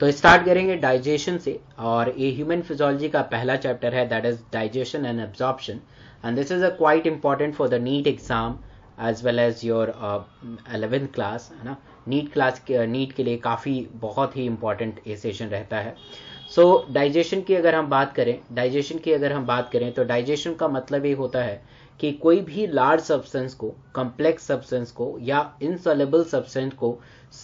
तो स्टार्ट करेंगे डाइजेशन से और ये ह्यूमन फिजोलॉजी का पहला चैप्टर है that is digestion and absorption and this is a quite important for the NEET exam as well as your eleventh class है ना नीट क्लास नीट के लिए काफ़ी बहुत ही इंपॉर्टेंट ये सेशन रहता है सो so, डाइजेशन की अगर हम बात करें डाइजेशन की अगर हम बात करें तो डाइजेशन का मतलब ये होता है कि कोई भी लार्ज सब्सटेंस को कॉम्प्लेक्स सब्सटेंस को या इनसॉलेबल सब्सटेंस को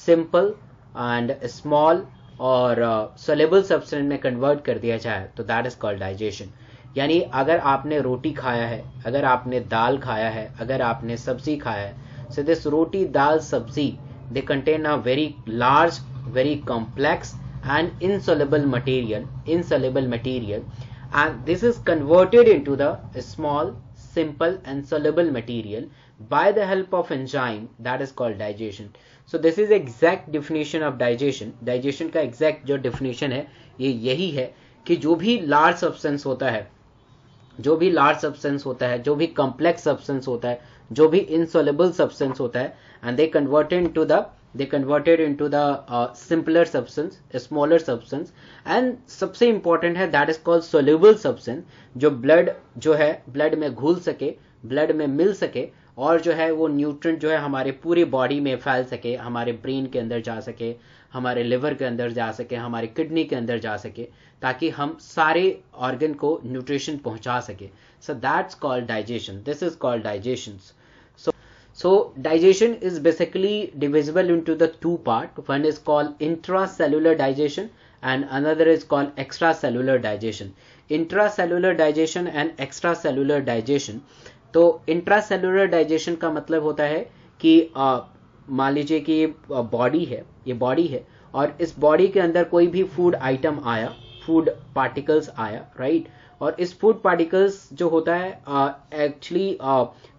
सिंपल एंड स्मॉल और सोलेबल uh, सब्सटेंट में कन्वर्ट कर दिया जाए तो दैट इज कॉल्ड डाइजेशन यानी अगर आपने रोटी खाया है अगर आपने दाल खाया है अगर आपने सब्जी खाया है so this roti dal sabzi they contain a very large very complex and insoluble material insoluble material and this is converted into the small simple and soluble material by the help of enzyme that is called digestion so this is exact definition of digestion digestion का exact जो definition है ये यही है कि जो भी large substance होता है जो भी लार्ज सब्सटेंस होता है जो भी कॉम्प्लेक्स सब्सटेंस होता है जो भी इनसोलेबल सब्सटेंस होता है and they converted to the they converted into the simpler substance smaller substance and सबसे इंपॉर्टेंट है that is called soluble substance जो ब्लड जो है ब्लड में घुल सके ब्लड में मिल सके और जो है वो न्यूट्रंट जो है हमारे पूरे बॉडी में फैल सके हमारे ब्रेन के अंदर जा सके हमारे लिवर के अंदर जा सके हमारे किडनी के अंदर जा सके ताकि हम सारे ऑर्गन को न्यूट्रिशन पहुंचा सके so that's called digestion this is called digestion so so digestion is basically divisible to the two part one is called cellular digestion called extra cellular digestion intra cellular digestion and extra cellular digestion तो intracellular digestion का मतलब होता है कि मान लीजिए कि ये बॉडी है ये बॉडी है और इस बॉडी के अंदर कोई भी फूड आइटम आया फूड पार्टिकल्स आया राइट और इस फूड पार्टिकल्स जो होता है एक्चुअली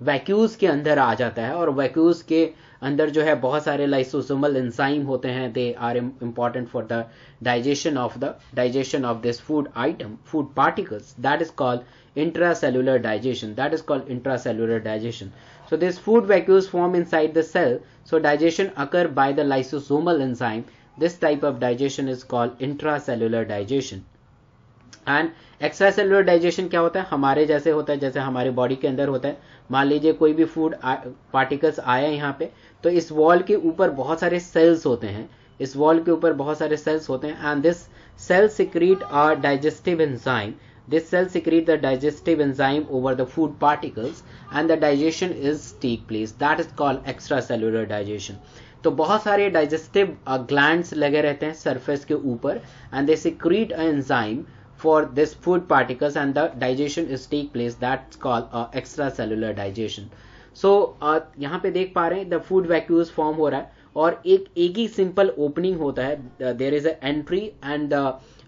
वैक्यूज के अंदर आ जाता है और वैक्यूज के अंदर जो है बहुत सारे लाइसोसोमल एंजाइम होते हैं they are important for the digestion of the digestion of this food item food particles that is called intracellular digestion that is called intracellular digestion so this food vacuoles form inside the cell so digestion occur by the lysosomal enzyme this type of digestion is called intracellular digestion and extracellular digestion क्या होता है हमारे जैसे होता है जैसे हमारे body के अंदर होता है मान लीजिए कोई भी फूड पार्टिकल्स आया यहाँ पे तो इस वॉल के ऊपर बहुत सारे सेल्स होते हैं इस वॉल के ऊपर बहुत सारे सेल्स होते हैं and this cell secrete are digestive enzyme This cell secrete the digestive enzyme over the food particles and the digestion is take place. That is called extracellular digestion. तो बहुत सारे डाइजेस्टिव ग्लैंड uh, लगे रहते हैं surface के ऊपर and they secrete a enzyme for this food particles and the digestion is take place that call a extra cellular digestion so यहां पे देख पा रहे हैं द फूड वैक्यूज फॉर्म हो रहा है और एक एक ही सिंपल ओपनिंग होता है there is a entry and the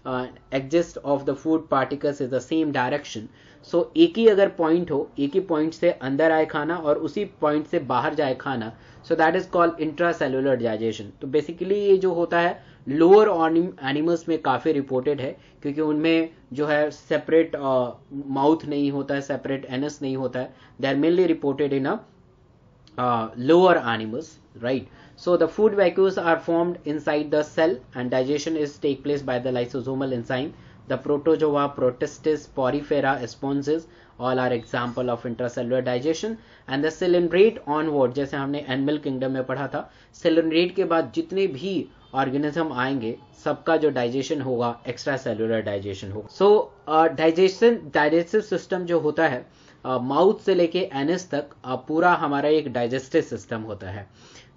exist of the food particles is the same direction so एक ही अगर पॉइंट हो एक ही पॉइंट से अंदर आए खाना और उसी पॉइंट से बाहर जाए खाना so that is called intra cellular digestion तो बेसिकली ये जो होता है लोअर एनिमल्स में काफ़ी रिपोर्टेड है क्योंकि उनमें जो है सेपरेट माउथ uh, नहीं होता है सेपरेट एनस नहीं होता है they are mainly reported in a lower animals right So the food vacuoles are formed inside the cell and digestion is take place by the lysosomal enzyme. The protozoa, protistes, porifera, sponges all are example of intracellular digestion and the cylindrate onward जैसे हमने animal kingdom में पढ़ा था सिलेंड्रेट के बाद जितने भी organism आएंगे सबका जो डाइजेशन होगा एक्स्ट्रा सेलुलर डाइजेशन होगा सो डाइजेशन डाइजेस्टिव सिस्टम जो होता है माउथ uh, से लेके एनस तक uh, पूरा हमारा एक डाइजेस्टिव सिस्टम होता है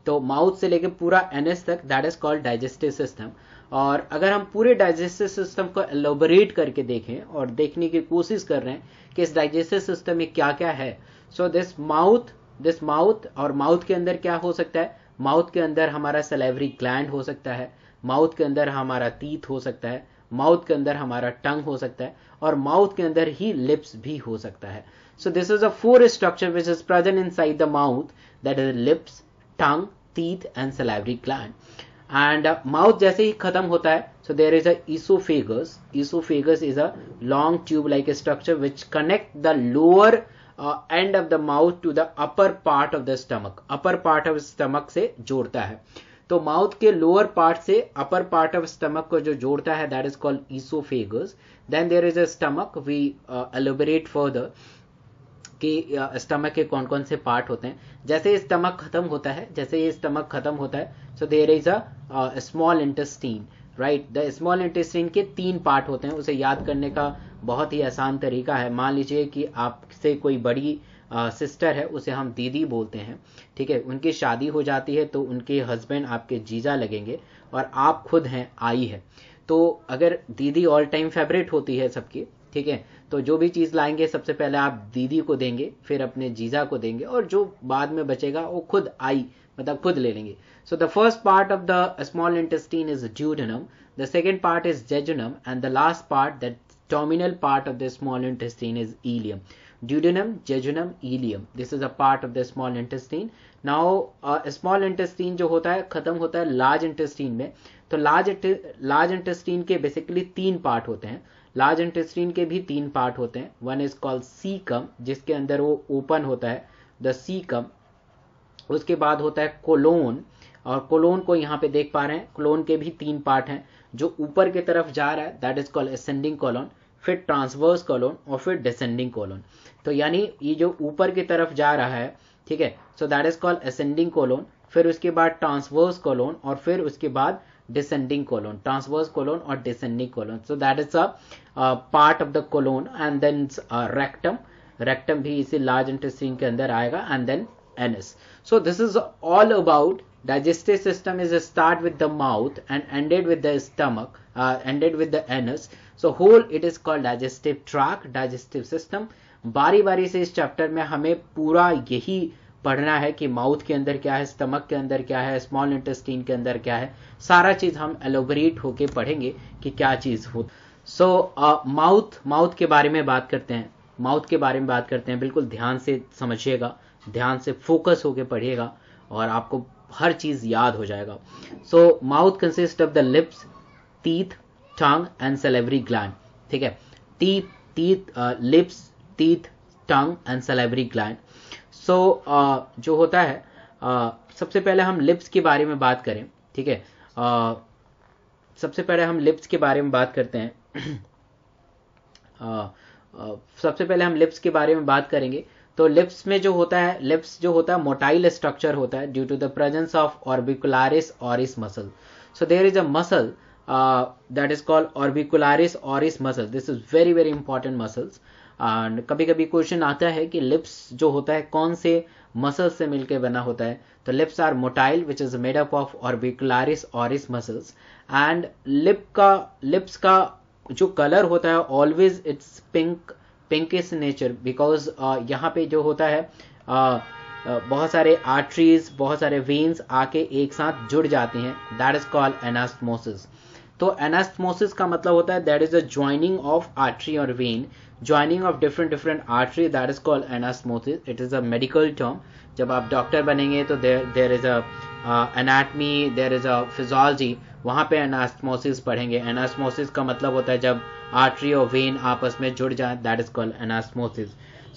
तो माउथ से लेकर पूरा एनएस तक that is called digestive system और अगर हम पूरे डाइजेस्टिव सिस्टम को एलोबरेट करके देखें और देखने की कोशिश कर रहे हैं कि इस डाइजेस्टिव सिस्टम में क्या क्या है so this mouth this mouth और माउथ के अंदर क्या हो सकता है माउथ के अंदर हमारा सेलेवरी ग्लैंड हो सकता है माउथ के अंदर हमारा तीत हो सकता है माउथ के अंदर हमारा टंग हो सकता है और माउथ के अंदर ही लिप्स भी हो सकता है so this is a four structure which is present inside the mouth that is lips tongue teeth and salivary gland and uh, mouth jaise hi khatam hota hai so there is a esophagus esophagus is a long tube like a structure which connect the lower uh, end of the mouth to the upper part of the stomach upper part of stomach से जोड़ता है तो mouth के lower part से upper part of stomach को जो जोड़ता है that is called oesophagus then there is a stomach we elaborate further कि स्टमक के कौन कौन से पार्ट होते हैं जैसे स्टमक खत्म होता है जैसे ये स्टमक खत्म होता है so there is a small intestine right the small intestine के तीन पार्ट होते हैं उसे याद करने का बहुत ही आसान तरीका है मान लीजिए कि आपसे कोई बड़ी सिस्टर है उसे हम दीदी बोलते हैं ठीक है उनकी शादी हो जाती है तो उनके हस्बैंड आपके जीजा लगेंगे और आप खुद हैं आई है तो अगर दीदी ऑल टाइम फेवरेट होती है सबकी ठीक है तो जो भी चीज लाएंगे सबसे पहले आप दीदी को देंगे फिर अपने जीजा को देंगे और जो बाद में बचेगा वो खुद आई मतलब खुद ले लेंगे so the first part of the small intestine is duodenum the second part is jejunum and the last part the terminal part of the small intestine is ileum duodenum jejunum ileum this is a part of the small intestine now small intestine जो होता है खत्म होता है large intestine में तो large large intestine के basically तीन पार्ट होते हैं लार्ज इंटेस्टिन के भी तीन पार्ट होते हैं one is called caecum जिसके अंदर वो ओपन होता है द सी कम उसके बाद होता है कोलोन और कोलोन को यहाँ पे देख पा रहे हैं कोलोन के भी तीन पार्ट हैं जो ऊपर की तरफ जा रहा है that is called ascending colon फिर ट्रांसवर्स कोलोन और फिर डिसेंडिंग कोलोन तो यानी ये जो ऊपर की तरफ जा रहा है ठीक है so that is called ascending colon फिर उसके बाद ट्रांसवर्स कोलोन और फिर उसके बाद descending colon transverse colon or descending colon so that is a uh, part of the colon and then uh, rectum rectum bhi isi large intestine ke andar aayega and then anus so this is all about digestive system is start with the mouth and ended with the stomach uh, ended with the anus so whole it is called digestive tract digestive system बारी बारी से इस chapter में हमें पूरा यही पढ़ना है कि माउथ के अंदर क्या है स्टमक के अंदर क्या है स्मॉल इंटेस्टीन के अंदर क्या है सारा चीज हम एलोबरेट होके पढ़ेंगे कि क्या चीज हो सो uh, माउथ माउथ के बारे में बात करते हैं माउथ के बारे में बात करते हैं बिल्कुल ध्यान से समझिएगा ध्यान से फोकस होके पढ़िएगा और आपको हर चीज याद हो जाएगा so mouth consist of the lips teeth tongue and salivary gland ठीक है teeth teeth lips teeth tongue and salivary gland so so, uh, जो होता है uh, सबसे पहले हम लिप्स के बारे में बात करें ठीक है uh, सबसे पहले हम लिप्स के बारे में बात करते हैं सबसे पहले हम लिप्स के बारे में बात करेंगे तो लिप्स में जो होता है लिप्स जो होता है मोटाइल स्ट्रक्चर होता है due to the presence of orbicularis oris muscle so there is a muscle that is called orbicularis oris muscle this is very very important muscles and कभी कभी क्वेश्चन आता है कि लिप्स जो होता है कौन से मसल्स से मिलकर बना होता है तो lips are motile which is made up of orbicularis oris muscles and lip का लिप्स का जो कलर होता है always it's pink pink is nature because यहाँ पे जो होता है uh, uh बहुत सारे आर्टरीज बहुत सारे वेन्स आके एक साथ जुड़ जाते हैं दैट इज कॉल्ड एनास्थमोसिस तो एनास्थमोसिस का मतलब होता है that is a joining of artery और vein joining of different different artery that is called anastomosis it is a medical term जब आप डॉक्टर बनेंगे तो there there is a anatomy there is a physiology वहां पे एनास्मोसिस पढ़ेंगे एनास्मोसिस का मतलब होता है जब आर्टरी और वेन आपस में जुड़ जाए that is called anastomosis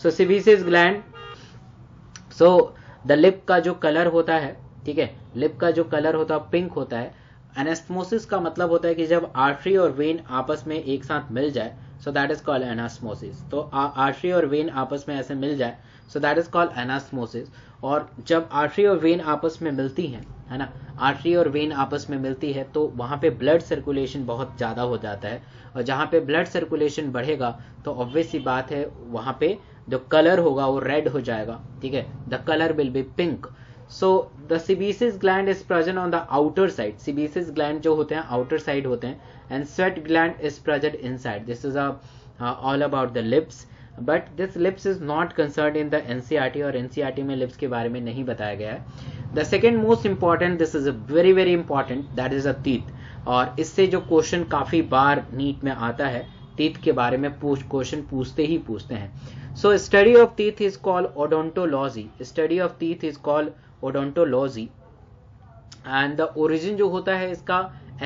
so सिविसिस ग्लैंड सो द लिप का जो कलर होता है ठीक है लिप का जो कलर होता है पिंक होता है एनेस्मोसिस का मतलब होता है कि जब आर्टरी और वेन आपस में एक साथ मिल जाए so that is called anastomosis तो आर्टरी और वेन आपस में ऐसे मिल जाए so that is called anastomosis और जब आर्टरी और वेन आपस में मिलती हैं है ना आर्टरी और वेन आपस में मिलती है तो वहां पे ब्लड सर्कुलेशन बहुत ज़्यादा हो जाता है और जहां पे ब्लड सर्कुलेशन बढ़ेगा तो ऑब्वियस ही बात है वहां पे जो कलर होगा वो रेड हो जाएगा ठीक है the colour will be pink so the sebaceous gland is present on the outer side sebaceous gland जो होते हैं आउटर साइड होते हैं and sweat gland is present inside this is all about the lips but this lips is not concern in the NCERT और NCERT में lips के बारे में नहीं बताया गया है the second most important this is a very very important that is a teeth और इससे जो क्वेश्चन काफी बार नीट में आता है तीत के बारे में पूछ क्वेश्चन पूछते ही पूछते हैं so study of teeth is called odontology study of teeth is called odontology and the origin जो होता है इसका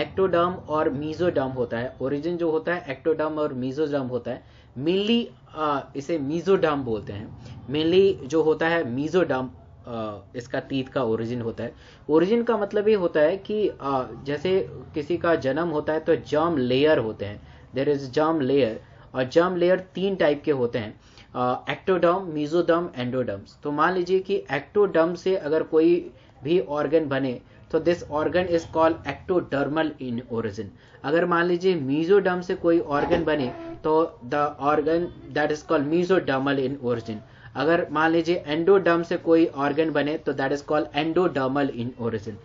एक्टोडर्म और मीजोडर्म होता है ओरिजिन जो होता है एक्टोडर्म और मीजोडर्म होता है मेनली uh, इसे मीजोडर्म बोलते हैं मेनली जो होता है मीजोडर्म uh, इसका तीत का ओरिजिन होता है ओरिजिन का मतलब ये होता है कि uh, जैसे किसी का जन्म होता है तो जर्म लेयर होते हैं देर इज जर्म लेयर और जर्म लेयर तीन टाइप के होते हैं एक्टोडर्म मीजोडर्म एंडोडर्म्स तो मान लीजिए कि एक्टोडर्म से अगर कोई भी ऑर्गन बने तो this organ is called ectodermal in origin अगर मान लीजिए मीजोडर्म से कोई ऑर्गन बने तो the organ that is called mesodermal in origin अगर मान लीजिए एंडोडर्म से कोई ऑर्गन बने तो that is called endodermal in origin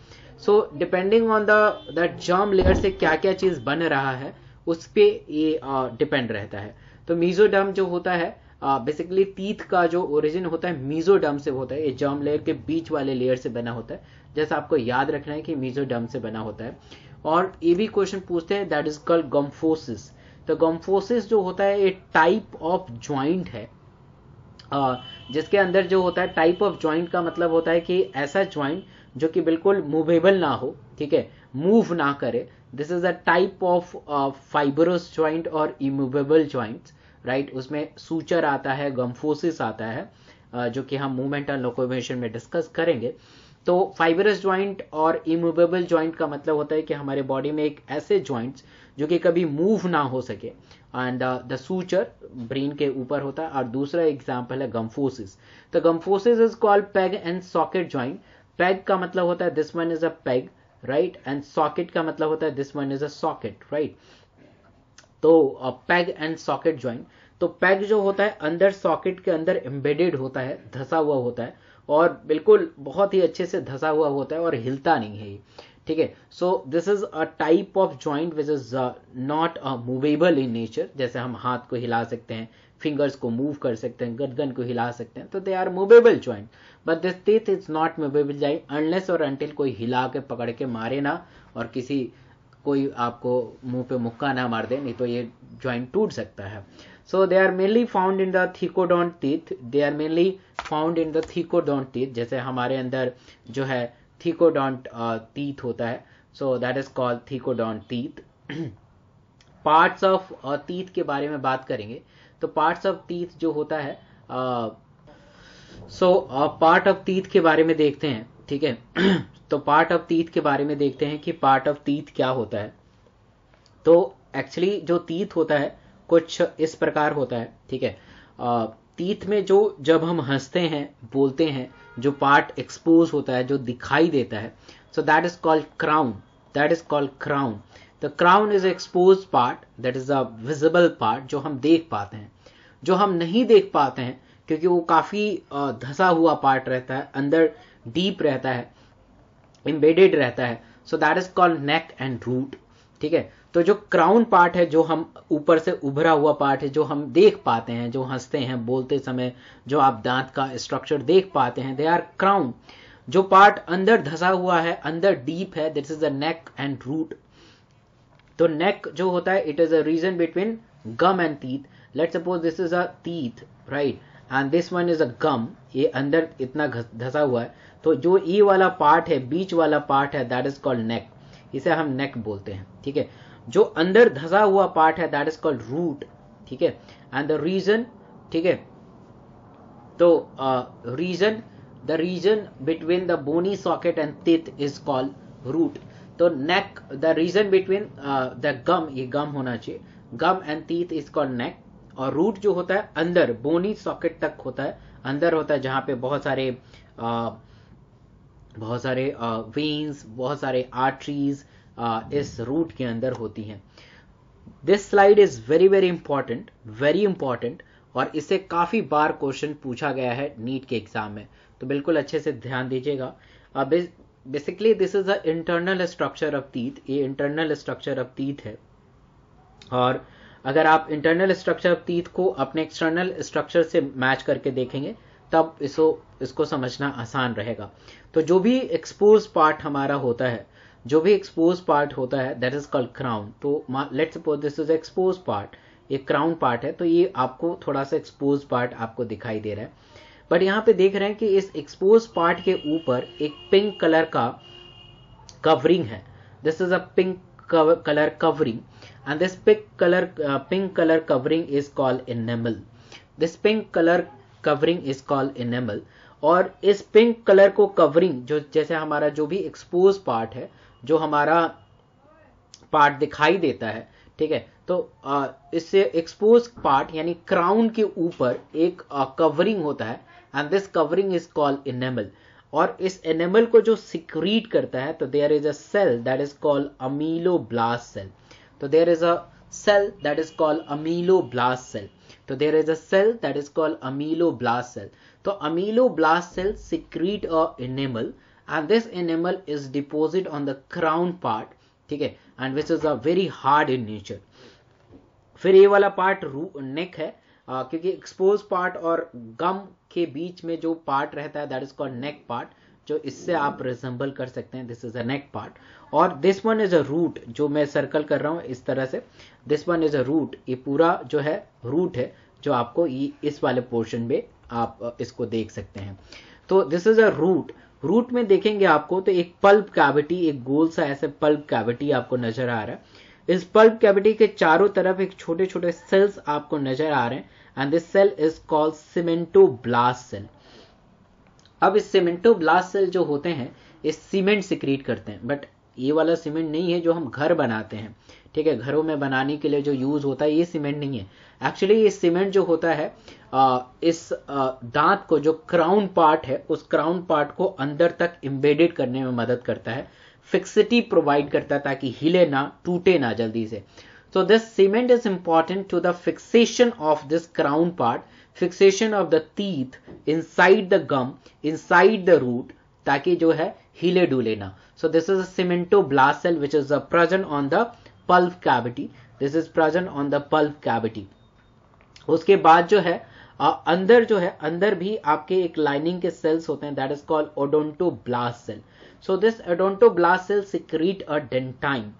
so depending on the that germ layer से क्या क्या चीज बन रहा है उस पर ये डिपेंड रहता है तो मीजोडर्म जो होता है बेसिकली टीथ का जो ओरिजिन होता है मीजोडम से होता है ये जर्म लेयर के बीच वाले लेयर से बना होता है जैसा आपको याद रखना है कि मीजोडम से बना होता है और ये भी क्वेश्चन पूछते हैं दैट इज कॉल्ड गम्फोसिस तो गम्फोसिस जो होता है ये टाइप ऑफ ज्वाइंट है जिसके अंदर जो होता है टाइप ऑफ ज्वाइंट का मतलब होता है कि ऐसा ज्वाइंट जो कि बिल्कुल मूवेबल ना हो ठीक है मूव ना करे this is a type of fibrous joint और इमूवेबल ज्वाइंट्स राइट उसमें सूचर आता है गम्फोसिस आता है जो कि हम मूवमेंट एंड लोकोवेशन में डिस्कस करेंगे तो फाइबरस ज्वाइंट और इमूवेबल ज्वाइंट का मतलब होता है कि हमारे बॉडी में एक ऐसे ज्वाइंट्स जो कि कभी मूव ना हो सके एंड द सूचर ब्रेन के ऊपर होता है और दूसरा एग्जाम्पल है गम्फोसिस तो gomphosis is called peg and socket joint peg का मतलब होता है this one is a peg right and socket का मतलब होता है this one is a socket right तो पैग एंड सॉकेट ज्वाइंट तो पैग जो होता है अंदर सॉकेट के अंदर एम्बेडेड होता है धसा हुआ होता है और बिल्कुल बहुत ही अच्छे से धसा हुआ होता है और हिलता नहीं है ठीक है so this is a type of joint which is not a movable in nature जैसे हम हाथ को हिला सकते हैं फिंगर्स को मूव कर सकते हैं गर्दन को हिला सकते हैं तो they are movable joint but this teeth is not movable joint unless और अनटिल कोई हिला के पकड़ के मारे ना और किसी कोई आपको मुंह पे मुक्का ना मार दे नहीं तो ये ज्वाइंट टूट सकता है so they are mainly found in the thecodont teeth they are mainly found in the thecodont teeth जैसे हमारे अंदर जो है थीकोडोंट टीथ uh, होता है so that is called thecodont teeth parts of teeth के बारे में बात करेंगे तो पार्ट्स ऑफ टीथ जो होता है सो पार्ट ऑफ टीथ के बारे में देखते हैं ठीक है तो पार्ट ऑफ तीत के बारे में देखते हैं कि पार्ट ऑफ तीत क्या होता है तो एक्चुअली जो तीत होता है कुछ इस प्रकार होता है ठीक है तीत में जो जब हम हंसते हैं बोलते हैं जो पार्ट एक्सपोज होता है जो दिखाई देता है so that is called crown that is called crown the crown is expose part that is a visible part जो हम देख पाते हैं जो हम नहीं देख पाते हैं क्योंकि वो काफी धसा हुआ पार्ट रहता है अंदर डीप रहता है इम्बेडेड रहता है so that is called neck and root ठीक है तो जो क्राउन पार्ट है जो हम ऊपर से उभरा हुआ पार्ट है जो हम देख पाते हैं जो हंसते हैं बोलते समय जो आप दांत का स्ट्रक्चर देख पाते हैं दे आर क्राउन जो पार्ट अंदर धसा हुआ है अंदर डीप है this is a neck and root तो नेक जो होता है it is a region between gum and teeth let suppose this is a teeth right and this one is a gum ये अंदर इतना धसा हुआ है तो जो ई e वाला पार्ट है बीच वाला पार्ट है दैट इज कॉल्ड नेक इसे हम नेक बोलते हैं ठीक है जो अंदर धसा हुआ पार्ट है दैट इज कॉल्ड रूट ठीक है एंड द रीजन ठीक है तो region the region between the bony socket and teeth is called root तो neck the region between the gum ये गम होना चाहिए gum and teeth is called neck और रूट जो होता है अंदर बोनी सॉकेट तक होता है अंदर होता है जहां पे बहुत सारे आ, बहुत सारे वेन्स बहुत सारे आर्टरीज इस रूट के अंदर होती हैं this slide is very very important very important और इसे काफी बार क्वेश्चन पूछा गया है नीट के एग्जाम में तो बिल्कुल अच्छे से ध्यान दीजिएगा अब basically this is a internal structure of teeth ये इंटरनल स्ट्रक्चर ऑफ तीत है और uh, अगर आप इंटरनल स्ट्रक्चर ऑफ टीथ को अपने एक्सटर्नल स्ट्रक्चर से मैच करके देखेंगे तब इसको इसको समझना आसान रहेगा तो जो भी एक्सपोज पार्ट हमारा होता है जो भी एक्सपोज पार्ट होता है दैट इज कॉल्ड क्राउन तो let's suppose this is expose part ये क्राउन पार्ट है तो ये आपको थोड़ा सा एक्सपोज पार्ट आपको दिखाई दे रहा है बट यहां पे देख रहे हैं कि इस एक्सपोज पार्ट के ऊपर एक पिंक कलर का कवरिंग है this is a pink colour covering and this pink color uh, pink color covering is called enamel this pink color covering is called enamel और इस पिंक कलर को covering जो जैसे हमारा जो भी एक्सपोज पार्ट है जो हमारा पार्ट दिखाई देता है ठीक है तो इससे एक्सपोज पार्ट यानी क्राउन के ऊपर एक कवरिंग होता है and this covering is called enamel और इस एनेमल को जो सिक्रीट करता है तो there is a cell that is called ameloblast cell तो there is a cell that is call ameloblast cell तो there is a cell that is call ameloblast cell तो ameloblast cell secrete a enamel and this enamel is deposit on the crown part ठीक है and which is a very hard in nature फिर ये वाला part रू नेक है आ, क्योंकि expose part और गम के बीच में जो पार्ट रहता है that is called neck part जो इससे आप रिजेंबल कर सकते हैं this is a neck part और this one is a root जो मैं सर्कल कर रहा हूं इस तरह से this one is a root ये पूरा जो है रूट है जो आपको इस वाले पोर्शन में आप इसको देख सकते हैं तो this is a root root में देखेंगे आपको तो एक पल्प कैविटी एक गोल सा ऐसे पल्प कैविटी आपको नजर आ रहा है इस पल्प कैविटी के चारों तरफ एक छोटे छोटे सेल्स आपको नजर आ रहे हैं and this cell is called cementoblast cell अब इस सीमेंटो ब्लास्ट सेल जो होते हैं ये सीमेंट सिक्रीट करते हैं बट ये वाला सीमेंट नहीं है जो हम घर बनाते हैं ठीक है घरों में बनाने के लिए जो यूज होता है ये सीमेंट नहीं है एक्चुअली ये सीमेंट जो होता है आ, इस दांत को जो क्राउन पार्ट है उस क्राउन पार्ट को अंदर तक इम्बेडेड करने में मदद करता है फिक्सिटी प्रोवाइड करता है ताकि हिले ना टूटे ना जल्दी से so this cement is important to the fixation of this crown part fixation of the teeth inside the gum inside the root ताकि जो है हिले डूले ना so this is cementoblast cell which is a present on the pulp cavity this is present on the pulp cavity उसके बाद जो है uh, अंदर जो है अंदर भी आपके एक लाइनिंग के सेल्स होते हैं that is called odontoblast cell so this odontoblast cell secrete a dentine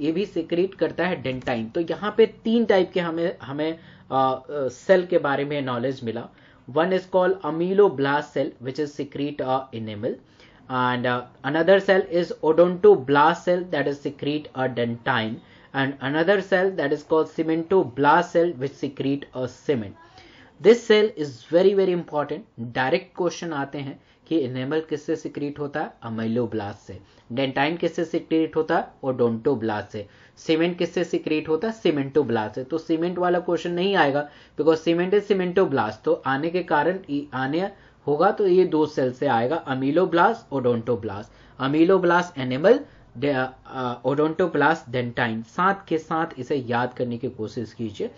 ये भी सिक्रीट करता है डेंटाइन तो यहां पे तीन टाइप के हमें हमें सेल के बारे में नॉलेज मिला one is called ameloblast cell which is secrete a enamel and another cell is odontoblast cell that is secrete a dentine and another cell that is called cementoblast cell which secrete a cement this cell is very very important direct question आते हैं कि enamel किससे secrete होता है ameloblast से dentine किससे secrete होता है ओडोंटो ब्लास्ट से सीमेंट किससे सिक्रेट होता है सीमेंटो ब्लास्ट से तो सीमेंट वाला क्वेश्चन नहीं आएगा because cement is cementoblast तो आने के कारण आने होगा तो ये दो सेल से आएगा ameloblast odontoblast ameloblast enamel odontoblast dentine साथ के साथ इसे याद करने की कोशिश कीजिए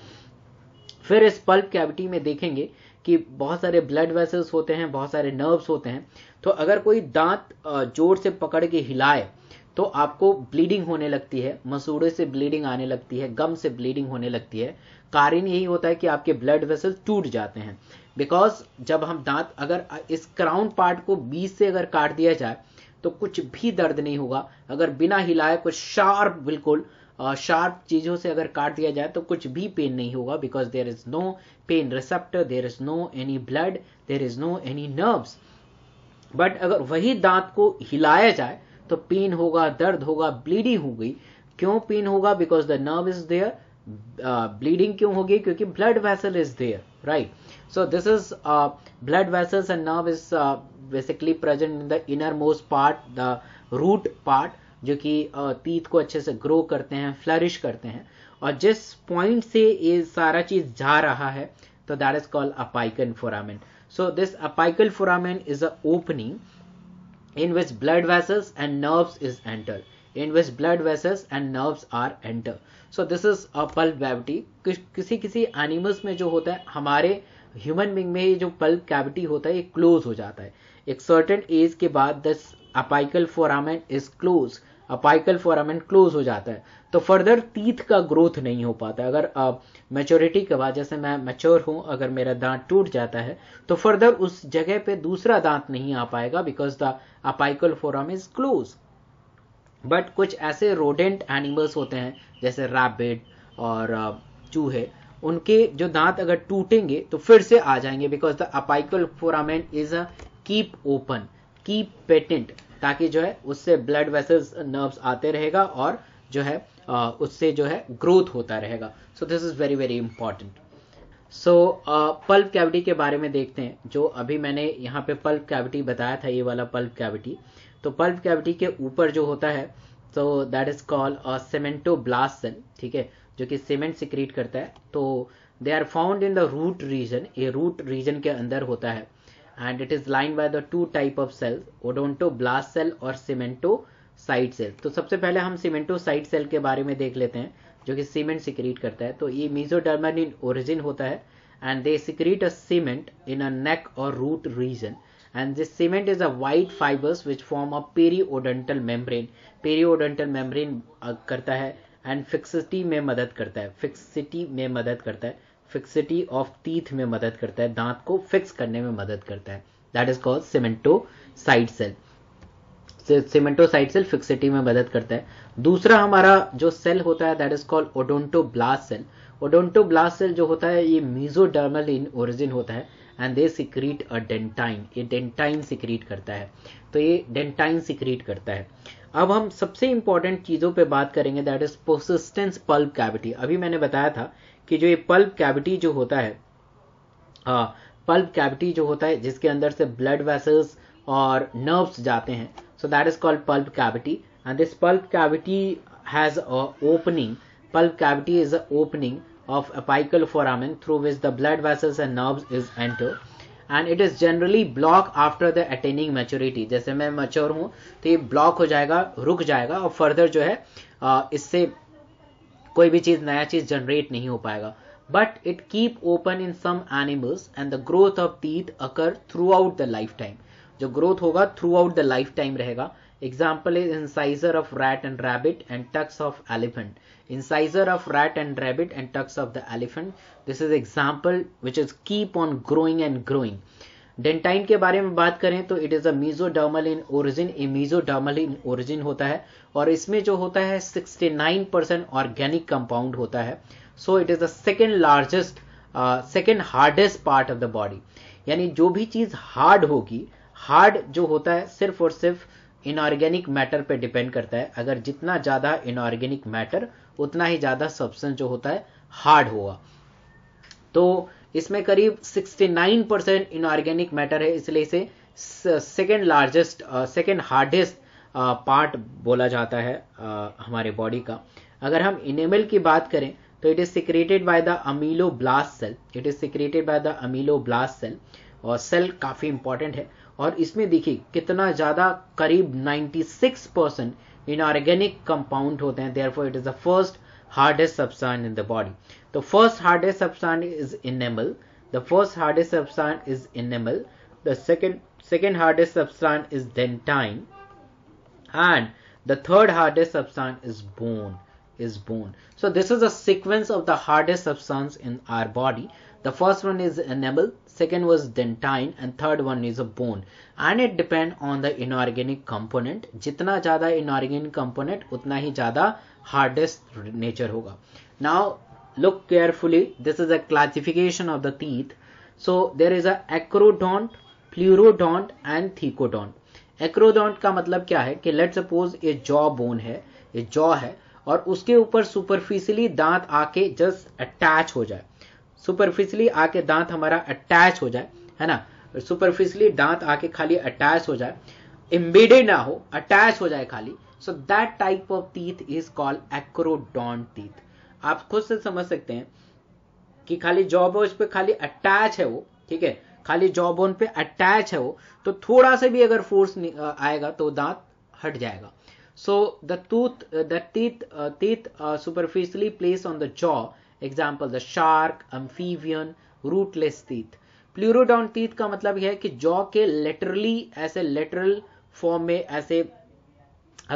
फिर इस पल्प कैविटी में देखेंगे कि बहुत सारे ब्लड वेसल्स होते हैं बहुत सारे नर्व्स होते हैं तो अगर कोई दांत uh, जोर से पकड़ के हिलाए तो आपको ब्लीडिंग होने लगती है मसूड़े से ब्लीडिंग आने लगती है गम से ब्लीडिंग होने लगती है कारण यही होता है कि आपके ब्लड वेसल टूट जाते हैं बिकॉज जब हम दांत अगर इस क्राउन पार्ट को बीच से अगर काट दिया जाए तो कुछ भी दर्द नहीं होगा अगर बिना हिलाए कुछ शार्प बिल्कुल शार्प चीजों से अगर काट दिया जाए तो कुछ भी पेन नहीं होगा because there is no pain receptor there is no any blood there is no any nerves but अगर वही दांत को हिलाया जाए तो पेन होगा दर्द होगा ब्लीडिंग होगी क्यों पेन होगा because the nerve is there bleeding क्यों होगी क्योंकि blood vessel is there right so this is blood vessels and nerve is basically present in the innermost part the root part जो कि तीत uh, को अच्छे से ग्रो करते हैं फ्लरिश करते हैं और जिस पॉइंट से ये सारा चीज जा रहा है तो that is called apical foramen so this apical foramen is a opening in which blood vessels and nerves is enter in which blood vessels and nerves are enter so this is a pulp cavity किस, किसी किसी animals में जो होता है हमारे human being में ये जो पल्प कैविटी होता है ये क्लोज हो जाता है एक सर्टेन एज के बाद this apical foramen is close apical foramen close हो जाता है तो फर्दर टीथ का ग्रोथ नहीं हो पाता अगर मेच्योरिटी के बाद जैसे मैं मेच्योर हूं अगर मेरा दांत टूट जाता है तो फर्दर उस जगह पे दूसरा दांत नहीं आ पाएगा because the apical foramen is close but कुछ ऐसे रोडेंट एनिमल्स होते हैं जैसे रैबिड और चूहे उनके जो दांत अगर टूटेंगे तो फिर से आ जाएंगे because the apical foramen is a keep open keep patent ताकि जो है उससे ब्लड वेसल्स नर्व्स आते रहेगा और जो है uh, उससे जो है ग्रोथ होता रहेगा so this is very very important so pulp cavity के बारे में देखते हैं जो अभी मैंने यहाँ पे पल्प कैविटी बताया था ये वाला पल्प कैविटी तो पल्प कैविटी के ऊपर जो होता है तो that is called cementoblast cell ठीक है जो कि सीमेंट सिक्रीट करता है तो they are found in the root region ये रूट रीजन के अंदर होता है and it is lined by the two type of cells odonto blast cell और सीमेंटो साइट सेल तो सबसे पहले हम सीमेंटो साइट सेल के बारे में देख लेते हैं जो कि सीमेंट सिक्रीट करता है तो ये मीजोडर्मन इन ओरिजिन होता है and they secrete a cement in a neck और root region and this cement is a white fibres which form a periodontal membrane periodontal membrane करता है एंड फिक्सिटी में मदद करता है फिक्सिटी में मदद करता है फिक्सिटी ऑफ टीथ में मदद करता है दांत को फिक्स करने में मदद करता है that is called cementocyte cell cementocyte cell fixity में मदद करता है दूसरा हमारा जो सेल होता है that is called odontoblast cell odontoblast cell जो होता है ये मीजोडर्मल इन ओरिजिन होता है and they secrete a dentine ये डेंटाइन सिक्रीट करता है तो ये डेंटाइन सिक्रीट करता है अब हम सबसे इंपॉर्टेंट चीजों पे बात करेंगे that is persistence pulp cavity अभी मैंने बताया था कि जो ये पल्प कैविटी जो होता है आ, पल्प कैविटी जो होता है जिसके अंदर से ब्लड वेसल्स और नर्व्स जाते हैं so that is called pulp cavity and this pulp cavity has a opening pulp cavity is a opening of apical foramen through which the blood vessels and nerves is enter and it is generally block after the attaining maturity जैसे मैं mature हूं तो ये block हो जाएगा रुक जाएगा और फर्दर जो है इससे कोई भी चीज नया चीज जनरेट नहीं हो पाएगा but it keep open in some animals and the growth of teeth occur throughout the lifetime जो ग्रोथ होगा throughout the lifetime रहेगा example is incisor of rat and rabbit and tusks of elephant incisor of rat and rabbit and tusks of the elephant this is example which is keep on growing and growing dentine के बारे में बात करें तो it is a mesodermal in origin a mesodermal in origin होता है और इसमें जो होता है 69 परसेंट ऑर्गेनिक कंपाउंड होता है so it is the second largest second hardest part of the body यानी जो भी चीज हार्ड होगी हार्ड जो होता है सिर्फ और सिर्फ इनऑर्गेनिक मैटर पे डिपेंड करता है अगर जितना ज्यादा इनऑर्गेनिक मैटर उतना ही ज्यादा सब्सटेंस जो होता है हार्ड होगा तो इसमें करीब 69 परसेंट इनऑर्गेनिक मैटर है इसलिए इसे second largest second hardest part बोला जाता है uh, हमारे बॉडी का अगर हम इनेमल की बात करें तो it is secreted by the ameloblast cell it is secreted by the ameloblast cell और सेल काफी इंपॉर्टेंट है और इसमें देखिए कितना ज्यादा करीब 96 परसेंट इनऑर्गेनिक कंपाउंड होते हैं there it is the first hardest substance in the body. The first hardest substance is enamel. The first hardest substance is enamel. The second second hardest substance is dentine. And the third hardest substance is bone is bone. So this is a sequence of the hardest substance in our body. the first one is enamel second was dentine and third one is a bone and it depend on the inorganic component jitna ज़्यादा inorganic component utna hi ज़्यादा hardest nature hoga now look carefully this is a classification of the teeth so there is a acrodont pleurodont and thecodont acrodont ka matlab kya hai ki let's suppose a jaw bone hai a jaw hai aur uske upar superficially दांत aake just attach ho jaye superficially आके दांत हमारा attach हो जाए है ना superficially दांत आके खाली अटैच हो जाए इम्बेडेड ना हो अटैच हो जाए खाली so that type of teeth is called acrodont teeth आप खुद से समझ सकते हैं कि खाली जॉब पे खाली अटैच है वो ठीक है खाली जॉब पे अटैच है वो तो थोड़ा सा भी अगर फोर्स आएगा तो दांत हट जाएगा so the tooth the teeth teeth superficially place on the jaw example the shark amphibian rootless teeth pleurodont तीत का मतलब यह है कि जॉ के लेटरली ऐसे लेटरल फॉर्म में ऐसे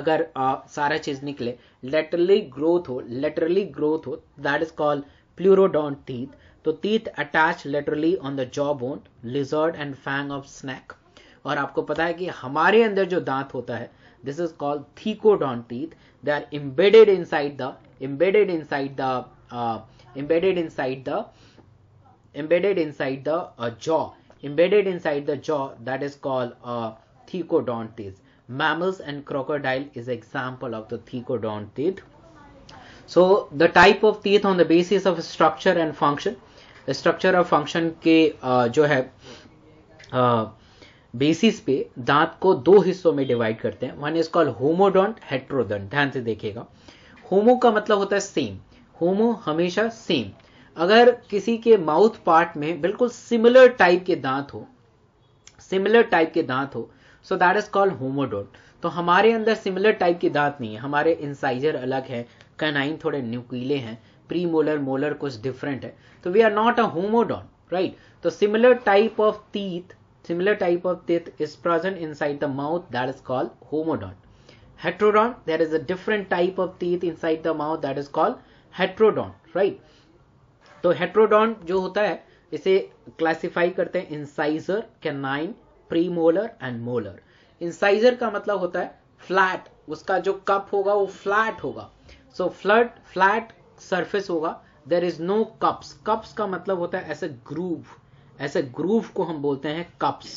अगर आ, सारा चीज निकले लेटरली ग्रोथ हो लेटरली ग्रोथ हो that is called pleurodont teeth तो teeth attach laterally on the jaw bone lizard and fang of snake और आपको पता है कि हमारे अंदर जो दांत होता है this is called thecodont teeth they are embedded inside the embedded inside the embedded inside the embedded inside the uh, jaw embedded inside the jaw that is called a uh, thecodontid mammals and crocodile is example of the thecodontid so the type of teeth on the basis of structure and function the structure of function ke uh, jo hai uh, basis पे दांत को दो हिस्सों में divide करते हैं one is called homodont heterodont ध्यान से देखिएगा होमो का मतलब होता है सेम होमो हमेशा सेम अगर किसी के माउथ पार्ट में बिल्कुल सिमिलर टाइप के दांत हो सिमिलर टाइप के दांत हो so that is called homodont तो हमारे अंदर सिमिलर टाइप के दांत नहीं है हमारे इंसाइजर अलग है कनाइन थोड़े न्यूक्ले हैं प्री मोलर मोलर कुछ डिफरेंट है तो we are not a homodont right तो similar type of similar type of teeth is present inside the mouth that is called called homodont there is a different type of teeth inside the mouth that is called heterodont right तो heterodont जो होता है इसे classify करते हैं incisor canine premolar and molar incisor का मतलब होता है फ्लैट उसका जो कप होगा वो फ्लैट होगा सो फ्लट फ्लैट सरफेस होगा there is no cusps cusps का मतलब होता है ऐसे ग्रूव ऐसे ग्रूव को हम बोलते हैं कप्स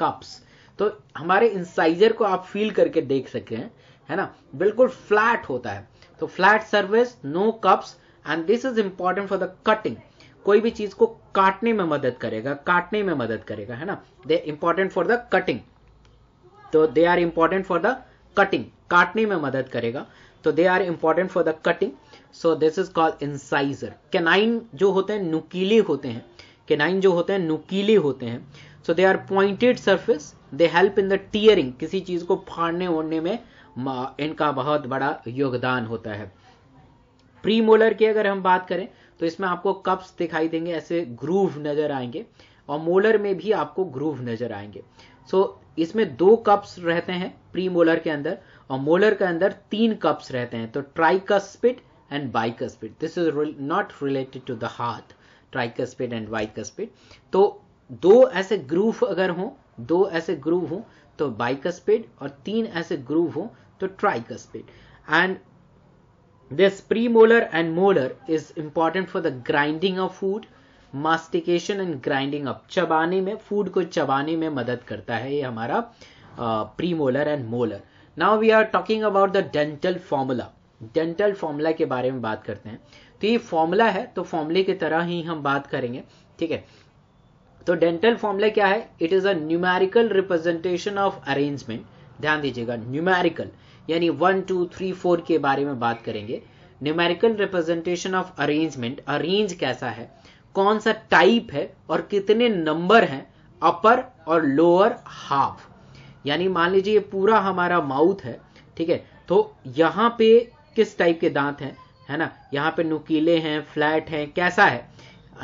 कप्स तो हमारे इंसाइजर को आप फील करके देख सकते हैं है ना बिल्कुल फ्लैट होता है तो flat surface no cusps and this is important for the cutting कोई भी चीज को काटने में मदद करेगा काटने में मदद करेगा है ना they important for the cutting तो they are important for the cutting काटने में मदद करेगा तो they are important for the cutting so this is called incisor canine जो होते हैं नुकीले होते हैं केनाइन जो होते हैं नुकीले होते हैं so they are pointed surface they help in the tearing किसी चीज को फाड़ने ओढ़ने में इनका बहुत बड़ा योगदान होता है प्री मोलर की अगर हम बात करें तो इसमें आपको कप्स दिखाई देंगे ऐसे ग्रूव नजर आएंगे और मोलर में भी आपको ग्रूव नजर आएंगे सो so, इसमें दो कप्स रहते हैं प्री मोलर के अंदर और मोलर के अंदर तीन कप्स रहते हैं तो tricuspid and bicuspid this is not related to the heart tricuspid and bicuspid तो दो ऐसे ग्रूव अगर हों दो ऐसे ग्रूव हों तो स्पीड और तीन ऐसे ग्रूव हो तो speed and premolar and molar is important for the grinding of food mastication and grinding up चबाने में फूड को चबाने में मदद करता है ये हमारा premolar and molar now we are talking about the dental formula dental formula के बारे में बात करते हैं तो ये फॉर्मूला है तो फॉर्मूले की तरह ही हम बात करेंगे ठीक है तो डेंटल फॉर्मूला क्या है it is a numerical representation of arrangement ध्यान दीजिएगा न्यूमेरिकल यानी वन टू थ्री फोर के बारे में बात करेंगे numerical representation of arrangement arrange कैसा है कौन सा टाइप है और कितने नंबर हैं अपर और लोअर हाफ यानी मान लीजिए पूरा हमारा माउथ है ठीक है तो यहां पे किस टाइप के दांत हैं है ना यहां पे नुकीले हैं फ्लैट हैं कैसा है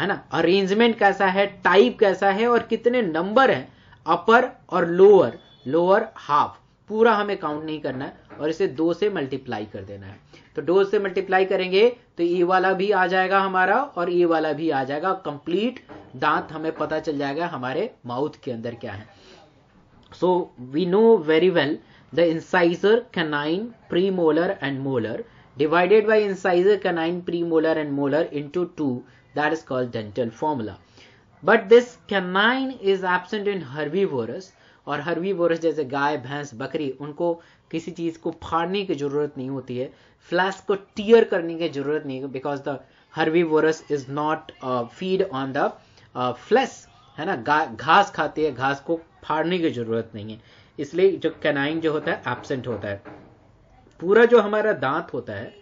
है ना अरेंजमेंट कैसा है टाइप कैसा है और कितने नंबर है अपर और लोअर लोअर हाफ पूरा हमें काउंट नहीं करना है और इसे दो से मल्टीप्लाई कर देना है तो दो से मल्टीप्लाई करेंगे तो ये वाला भी आ जाएगा हमारा और ये वाला भी आ जाएगा कंप्लीट दांत हमें पता चल जाएगा हमारे माउथ के अंदर क्या है so we know very well the incisor canine premolar and molar divided by incisor canine premolar and molar into two That is called dental formula. But this camine is absent in herbivorous और herbivorous जैसे गाय भैंस बकरी उनको किसी चीज को फाड़ने की जरूरत नहीं होती है फ्लैश को टीयर करने की जरूरत नहीं है because the herbivorous is not feed on the flesh है ना घास खाती है घास को फाड़ने की जरूरत नहीं है इसलिए जो कैनाइन जो होता है एबसेंट होता है पूरा जो हमारा दांत होता है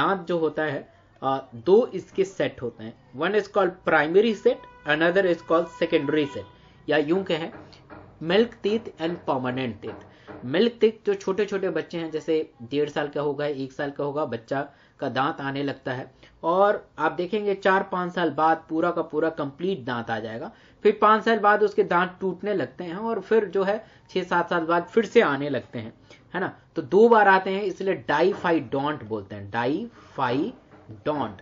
दांत जो होता है Uh, दो इसके सेट होते हैं one is called primary set another is called secondary set या यूं कहें मिल्क तीत एंड पर्मानेंट तीत मिल्क तीत जो छोटे छोटे बच्चे हैं जैसे डेढ़ साल का होगा एक साल का होगा बच्चा का दांत आने लगता है और आप देखेंगे चार पांच साल बाद पूरा का पूरा कंप्लीट दांत आ जाएगा फिर पांच साल बाद उसके दांत टूटने लगते हैं और फिर जो है छह सात साल बाद फिर से आने लगते हैं है ना तो दो बार आते हैं इसलिए डॉन्ट बोलते हैं फाई डॉन्ट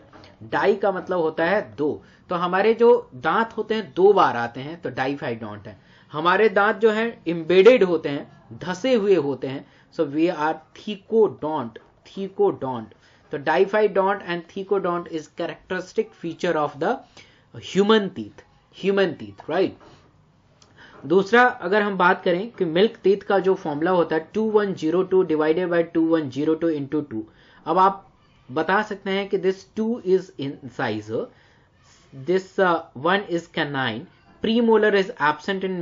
डाई का मतलब होता है दो तो हमारे जो दांत होते हैं दो बार आते हैं तो डॉन्ट है हमारे दांत जो है इम्बेडेड होते हैं धसे हुए होते हैं so we are theco thecodont तो डॉन्ट and thecodont is characteristic feature of the human teeth human teeth right दूसरा अगर हम बात करें कि मिल्क तीथ का जो फॉर्मूला होता है two one zero two divided by two one zero two into two अब आप बता सकते हैं कि this two is incisor this one is nine premolar is absent in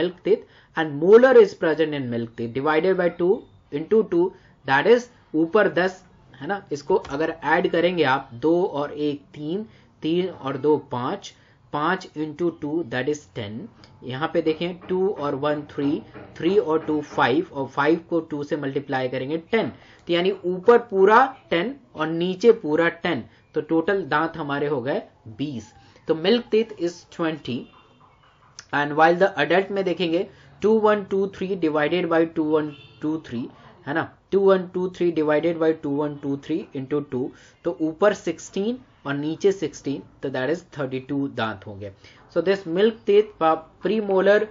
milk teeth and molar is present in milk teeth divided by two into two that is ऊपर दस है ना इसको अगर add करेंगे आप दो और एक तीन तीन और दो पांच पांच into two that is ten यहाँ पे देखें टू और वन थ्री थ्री और टू फाइव और फाइव को टू से मल्टीप्लाई करेंगे टेन तो यानी ऊपर पूरा टेन और नीचे पूरा टेन तो टोटल दांत हमारे हो गए बीस तो milk teeth is twenty and while the adult में देखेंगे two one two three divided by two one two three है ना two one two three divided by two one two three into two तो ऊपर सिक्सटीन और नीचे sixteen तो that is thirty two दांत होंगे so this milk teeth premolar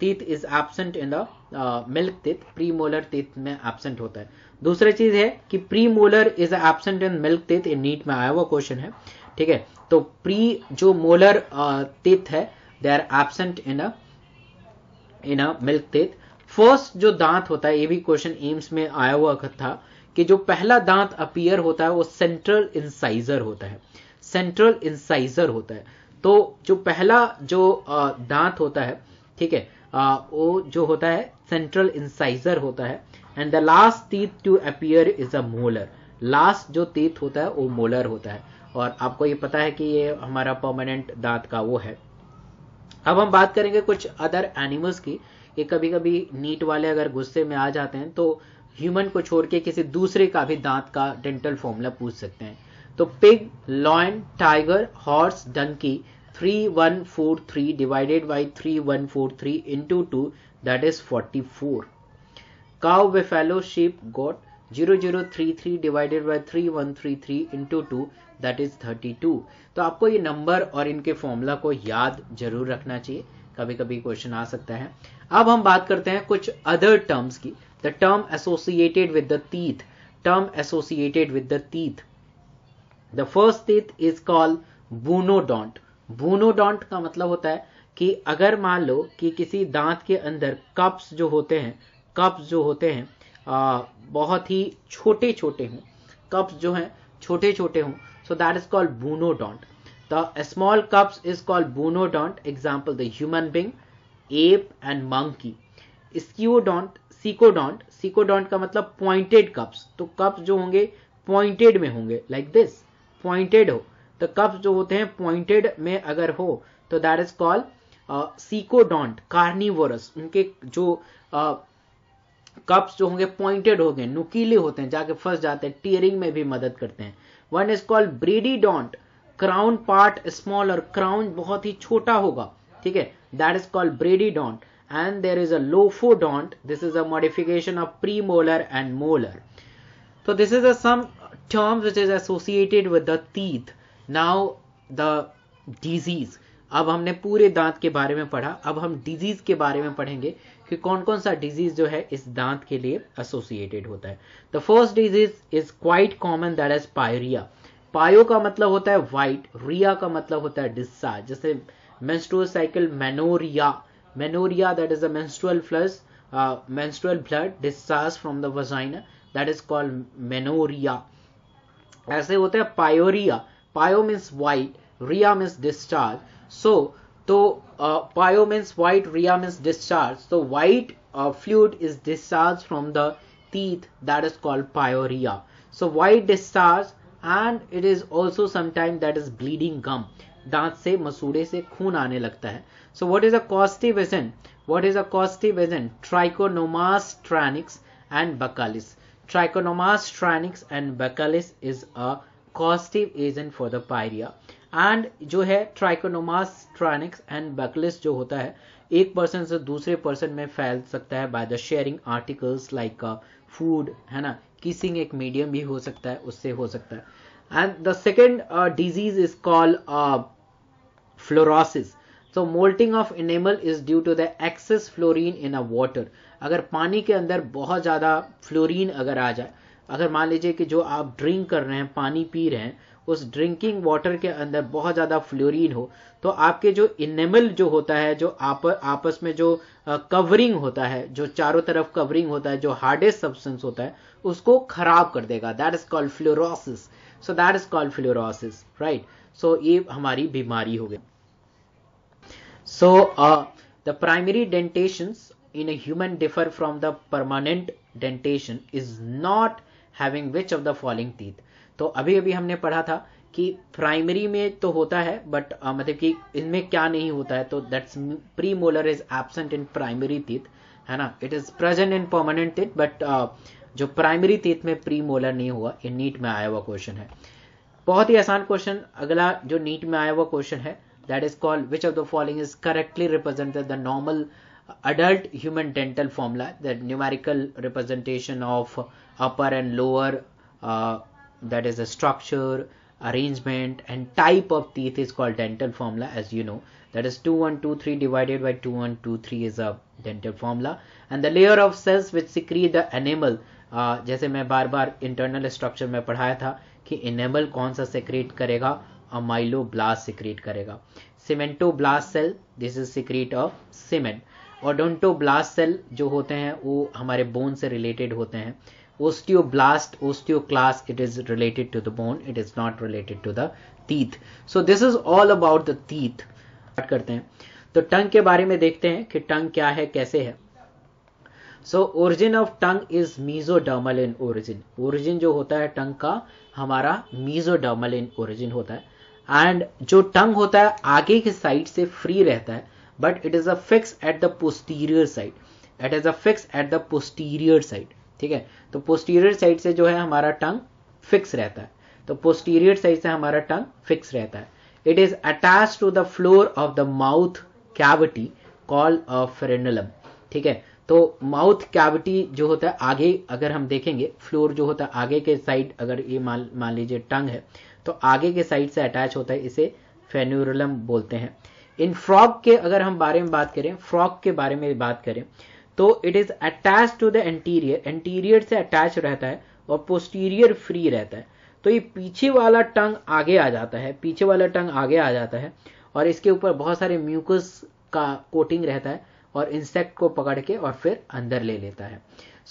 teeth is absent in the milk teeth premolar teeth में absent होता है दूसरी चीज है कि premolar is absent in milk teeth in NEET में आया हुआ क्वेश्चन है ठीक है तो प्री जो मोलर टीथ uh, है they are absent in a in a milk teeth first जो दांत होता है ये भी क्वेश्चन एम्स में आया हुआ था कि जो पहला दांत अपियर होता है वो सेंट्रल इंसाइजर होता है सेंट्रल इंसाइजर होता है तो जो पहला जो दांत होता है ठीक है वो जो होता है सेंट्रल इंसाइजर होता है and the last teeth to appear is a molar last जो टीथ होता है वो मोलर होता है और आपको ये पता है कि ये हमारा परमानेंट दांत का वो है अब हम बात करेंगे कुछ अदर एनिमल्स की ये कभी कभी नीट वाले अगर गुस्से में आ जाते हैं तो ह्यूमन को छोड़ के किसी दूसरे का भी दांत का डेंटल फॉर्मूला पूछ सकते हैं तो pig lion tiger horse donkey three one four three divided by three one four three into two that is forty four cow buffalo sheep goat zero zero three three divided by three one three three into two that is thirty two तो आपको ये number और इनके formula को याद जरूर रखना चाहिए कभी कभी क्वेश्चन आ सकता है अब हम बात करते हैं कुछ अदर टर्म्स की the term associated with the teeth term associated with the teeth the first teeth is called bunodont. Bunodont का मतलब होता है कि अगर मान लो कि किसी दांत के अंदर कप्स जो होते हैं कप्स जो होते हैं आ, बहुत ही छोटे छोटे हों कप्स जो हैं छोटे छोटे हों so that is called bunodont The small cubs is called bunodont, example the human being, ape and monkey. Skewdont, secodont secodont ka matlab pointed cubs to cubs jo honge pointed mein honge like this pointed ho तो cubs jo hote hain pointed mein agar ho to that is called secodont carnivorous उनके जो cups uh, जो होंगे pointed हो गए नुकीले होते हैं जाके फंस जाते हैं टीयरिंग में भी मदद करते हैं one is called brachydont crown part small और क्राउन बहुत ही छोटा होगा ठीक है that is called brady and there is a lopho lophodont. This is a modification of premolar and molar तो this is some terms which is associated with the teeth now the disease अब हमने पूरे दांत के बारे में पढ़ा अब हम डिजीज के बारे में पढ़ेंगे कि कौन कौन सा डिजीज जो है इस दांत के लिए एसोसिएटेड होता है the first disease is quite common that is pyorrhoea pyo का मतलब होता है व्हाइट रिया का मतलब होता है डिस्सा जैसे menstrual cycle menorrhoea menorrhoea that is a menstrual flux menstrual blood discharge from the vagina that is called menorrhoea ऐसे होता है pyorrhoea pyo means white rhoea means discharge so तो uh, pyo means white rhoea means discharge तो white fluid is discharge from the teeth that is called pyorrhoea so white discharge and it is also sometime that is bleeding gum दांत से मसूड़े से खून आने लगता है so what is a causative agent what is a causative agent Trichomonas tenax and buccalis Trichomonas tenax and buccalis is a causative agent for the pyorrhoea and जो है ट्राइकोनोमास ट्रैनिक्स एंड बकलिस जो होता है एक पर्सन से दूसरे पर्सन में फैल सकता है by the sharing articles like food है ना किसिंग एक मीडियम भी हो सकता है उससे हो सकता है and the second disease is call fluorosis so mottling of enamel is due to the excess fluorine in a water अगर पानी के अंदर बहुत ज़्यादा फ्लोरीन अगर आ जाए अगर मान लीजिए कि जो आप ड्रिंक कर रहे हैं पानी पी रहे हैं उस ड्रिंकिंग वाटर के अंदर बहुत ज़्यादा फ्लोरीन हो तो आपके जो इनेमल जो होता है जो आप, आपस में जो कवरिंग होता है जो चारों तरफ कवरिंग होता है जो हार्डेस्ट सब्सटेंस होता है उसको खराब कर देगा that is called fluorosis so that is called fluorosis right so ये हमारी बीमारी हो गई so the primary dentition in human differ from the permanent dentition is not having which of the of teeth तो अभी अभी हमने पढ़ा था कि प्राइमरी में तो होता है बट uh, मतलब कि इनमें क्या नहीं होता है तो that's premolar is absent in primary teeth है ना it is present in permanent teeth but जो प्राइमरी टीथ में प्री मोलर नहीं हुआ ये नीट में आया हुआ क्वेश्चन है बहुत ही आसान क्वेश्चन अगला जो नीट में आया हुआ क्वेश्चन है that is called which of the following is correctly represented the normal adult human dental formula the numerical representation of upper and lower that is the structure arrangement and type of teeth is called dental formula as you know that is 2123 divided by 2123 is a dental formula and the layer of cells which secrete the enamel uh, जैसे मैं बार बार internal structure में पढ़ाया था कि enamel कौन सा secrete करेगा अमाइलो ameloblast secrete करेगा cementoblast cell this is secrete of cement odontoblast cell जो होते हैं वो हमारे बोन से रिलेटेड होते हैं osteoblast osteoclast it is related to the bone it is not related to the teeth so this is all about the teeth करते हैं तो टंग के बारे में देखते हैं कि टंग क्या है कैसे है so origin of tongue is mesodermal in origin origin जो होता है टंग का हमारा मीजोडर्मल इन ओरिजिन होता है एंड जो टंग होता है आगे की साइड से फ्री रहता है but it is a fix at the posterior side it is a fix at the posterior side ठीक है तो पोस्टीरियर साइड से जो है हमारा टंग फिक्स रहता है तो पोस्टीरियर साइड से हमारा टंग फिक्स रहता है it is attach to the floor of the mouth cavity call frenulum ठीक है तो माउथ कैविटी जो होता है आगे अगर हम देखेंगे फ्लोर जो होता है आगे के साइड अगर ये मान मान लीजिए टंग है तो आगे के साइड से अटैच होता है इसे फेन्यूरलम बोलते हैं इन फ्रॉग के अगर हम बारे में बात करें फ्रॉग के बारे में बात करें तो it is attach to the anterior anterior से अटैच रहता है और पोस्टीरियर फ्री रहता है तो ये पीछे वाला टंग आगे आ जाता है पीछे वाला टंग आगे आ जाता है और इसके ऊपर बहुत सारे म्यूकस का कोटिंग रहता है और इंसेक्ट को पकड़ के और फिर अंदर ले लेता है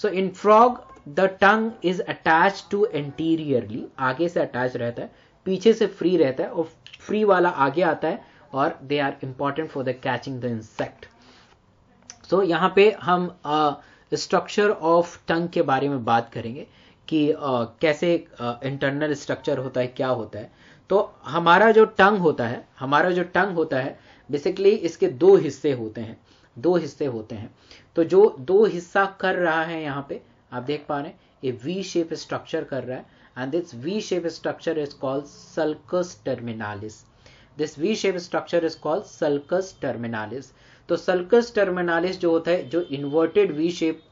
so in frog the tongue is attach to anteriorly आगे से अटैच रहता है पीछे से फ्री रहता है और फ्री वाला आगे आता है और they are important for the catching the insect so so, यहाँ पे हम स्ट्रक्चर ऑफ टंग के बारे में बात करेंगे कि आ, कैसे इंटरनल स्ट्रक्चर होता है क्या होता है तो हमारा जो टंग होता है हमारा जो टंग होता है बेसिकली इसके दो हिस्से होते हैं दो हिस्से होते हैं तो जो दो हिस्सा कर रहा है यहाँ पे आप देख पा रहे हैं ये वी शेप स्ट्रक्चर कर रहा है and this V shape structure is called sulcus terminalis this V shape structure is called sulcus terminalis तो सल्कस टर्मिनालिस जो होता है जो इन्वर्टेड वी शेप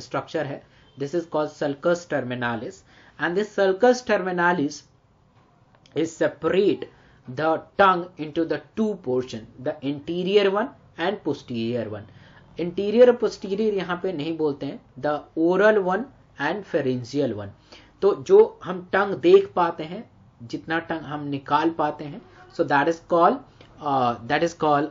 स्ट्रक्चर है this is called sulcus terminalis and this sulcus terminalis is separate the tongue into the two portion the anterior one and posterior one anterior और posterior यहां पे नहीं बोलते हैं the oral one and pharyngeal one तो जो हम टंग देख पाते हैं जितना टंग हम निकाल पाते हैं so that is call that is call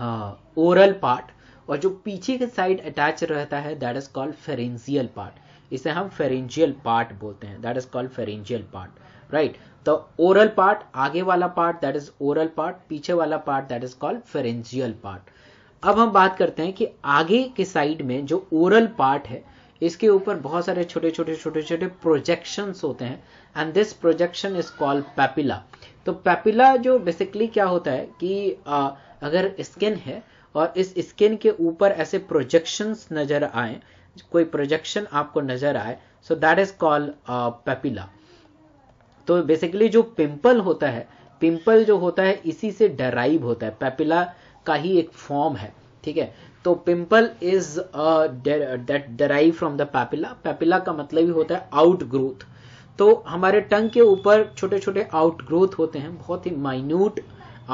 oral part और जो पीछे के साइड अटैच रहता है that is called pharyngeal part इसे हम फेरेंजियल पार्ट बोलते हैं that is called pharyngeal part right तो ओरल पार्ट आगे वाला part that is oral part पीछे वाला part that is called pharyngeal part अब हम बात करते हैं कि आगे के साइड में जो ओरल पार्ट है इसके ऊपर बहुत सारे छोटे छोटे छोटे छोटे प्रोजेक्शंस होते हैं and this projection is called papilla तो पैपिला जो बेसिकली क्या होता है कि आ, अगर स्किन है और इस स्किन के ऊपर ऐसे प्रोजेक्शंस नजर आए कोई प्रोजेक्शन आपको नजर आए so that is called papilla तो बेसिकली जो पिंपल होता है पिंपल जो होता है इसी से डराइव होता है पैपिला का ही एक फॉर्म है ठीक है तो pimple is that derive from the papilla papilla का मतलब ही होता है आउट ग्रोथ तो हमारे टंग के ऊपर छोटे छोटे आउट ग्रोथ होते हैं बहुत ही माइन्यूट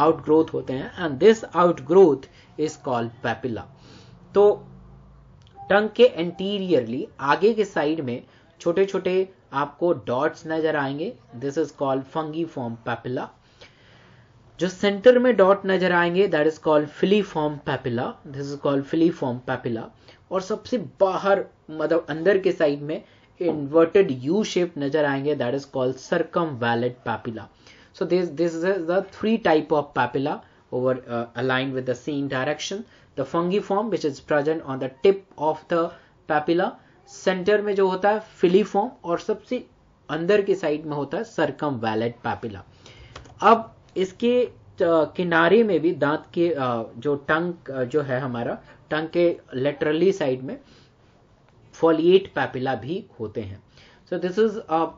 आउट ग्रोथ होते हैं and this outgrowth is called papilla तो टंग के एंटीरियरली आगे के साइड में छोटे छोटे आपको डॉट्स नजर आएंगे this is called fungiform papilla जो सेंटर में डॉट नजर आएंगे that is called filiform papilla this is called filiform papilla और सबसे बाहर मतलब अंदर के साइड में इन्वर्टेड यू शेप नजर आएंगे that is called circumvallate papilla so this this is the three type of papilla over align with the same direction the fungiform which is present on the tip of the papilla centre में जो होता है फिली form और सबसे अंदर की side में होता है सरकम वैलेट पैपिला अब इसके uh, किनारे में भी दांत के uh, जो टंक uh, जो है हमारा टंक के लेटरली साइड में फॉलिएट पैपिला भी होते हैं so this is uh,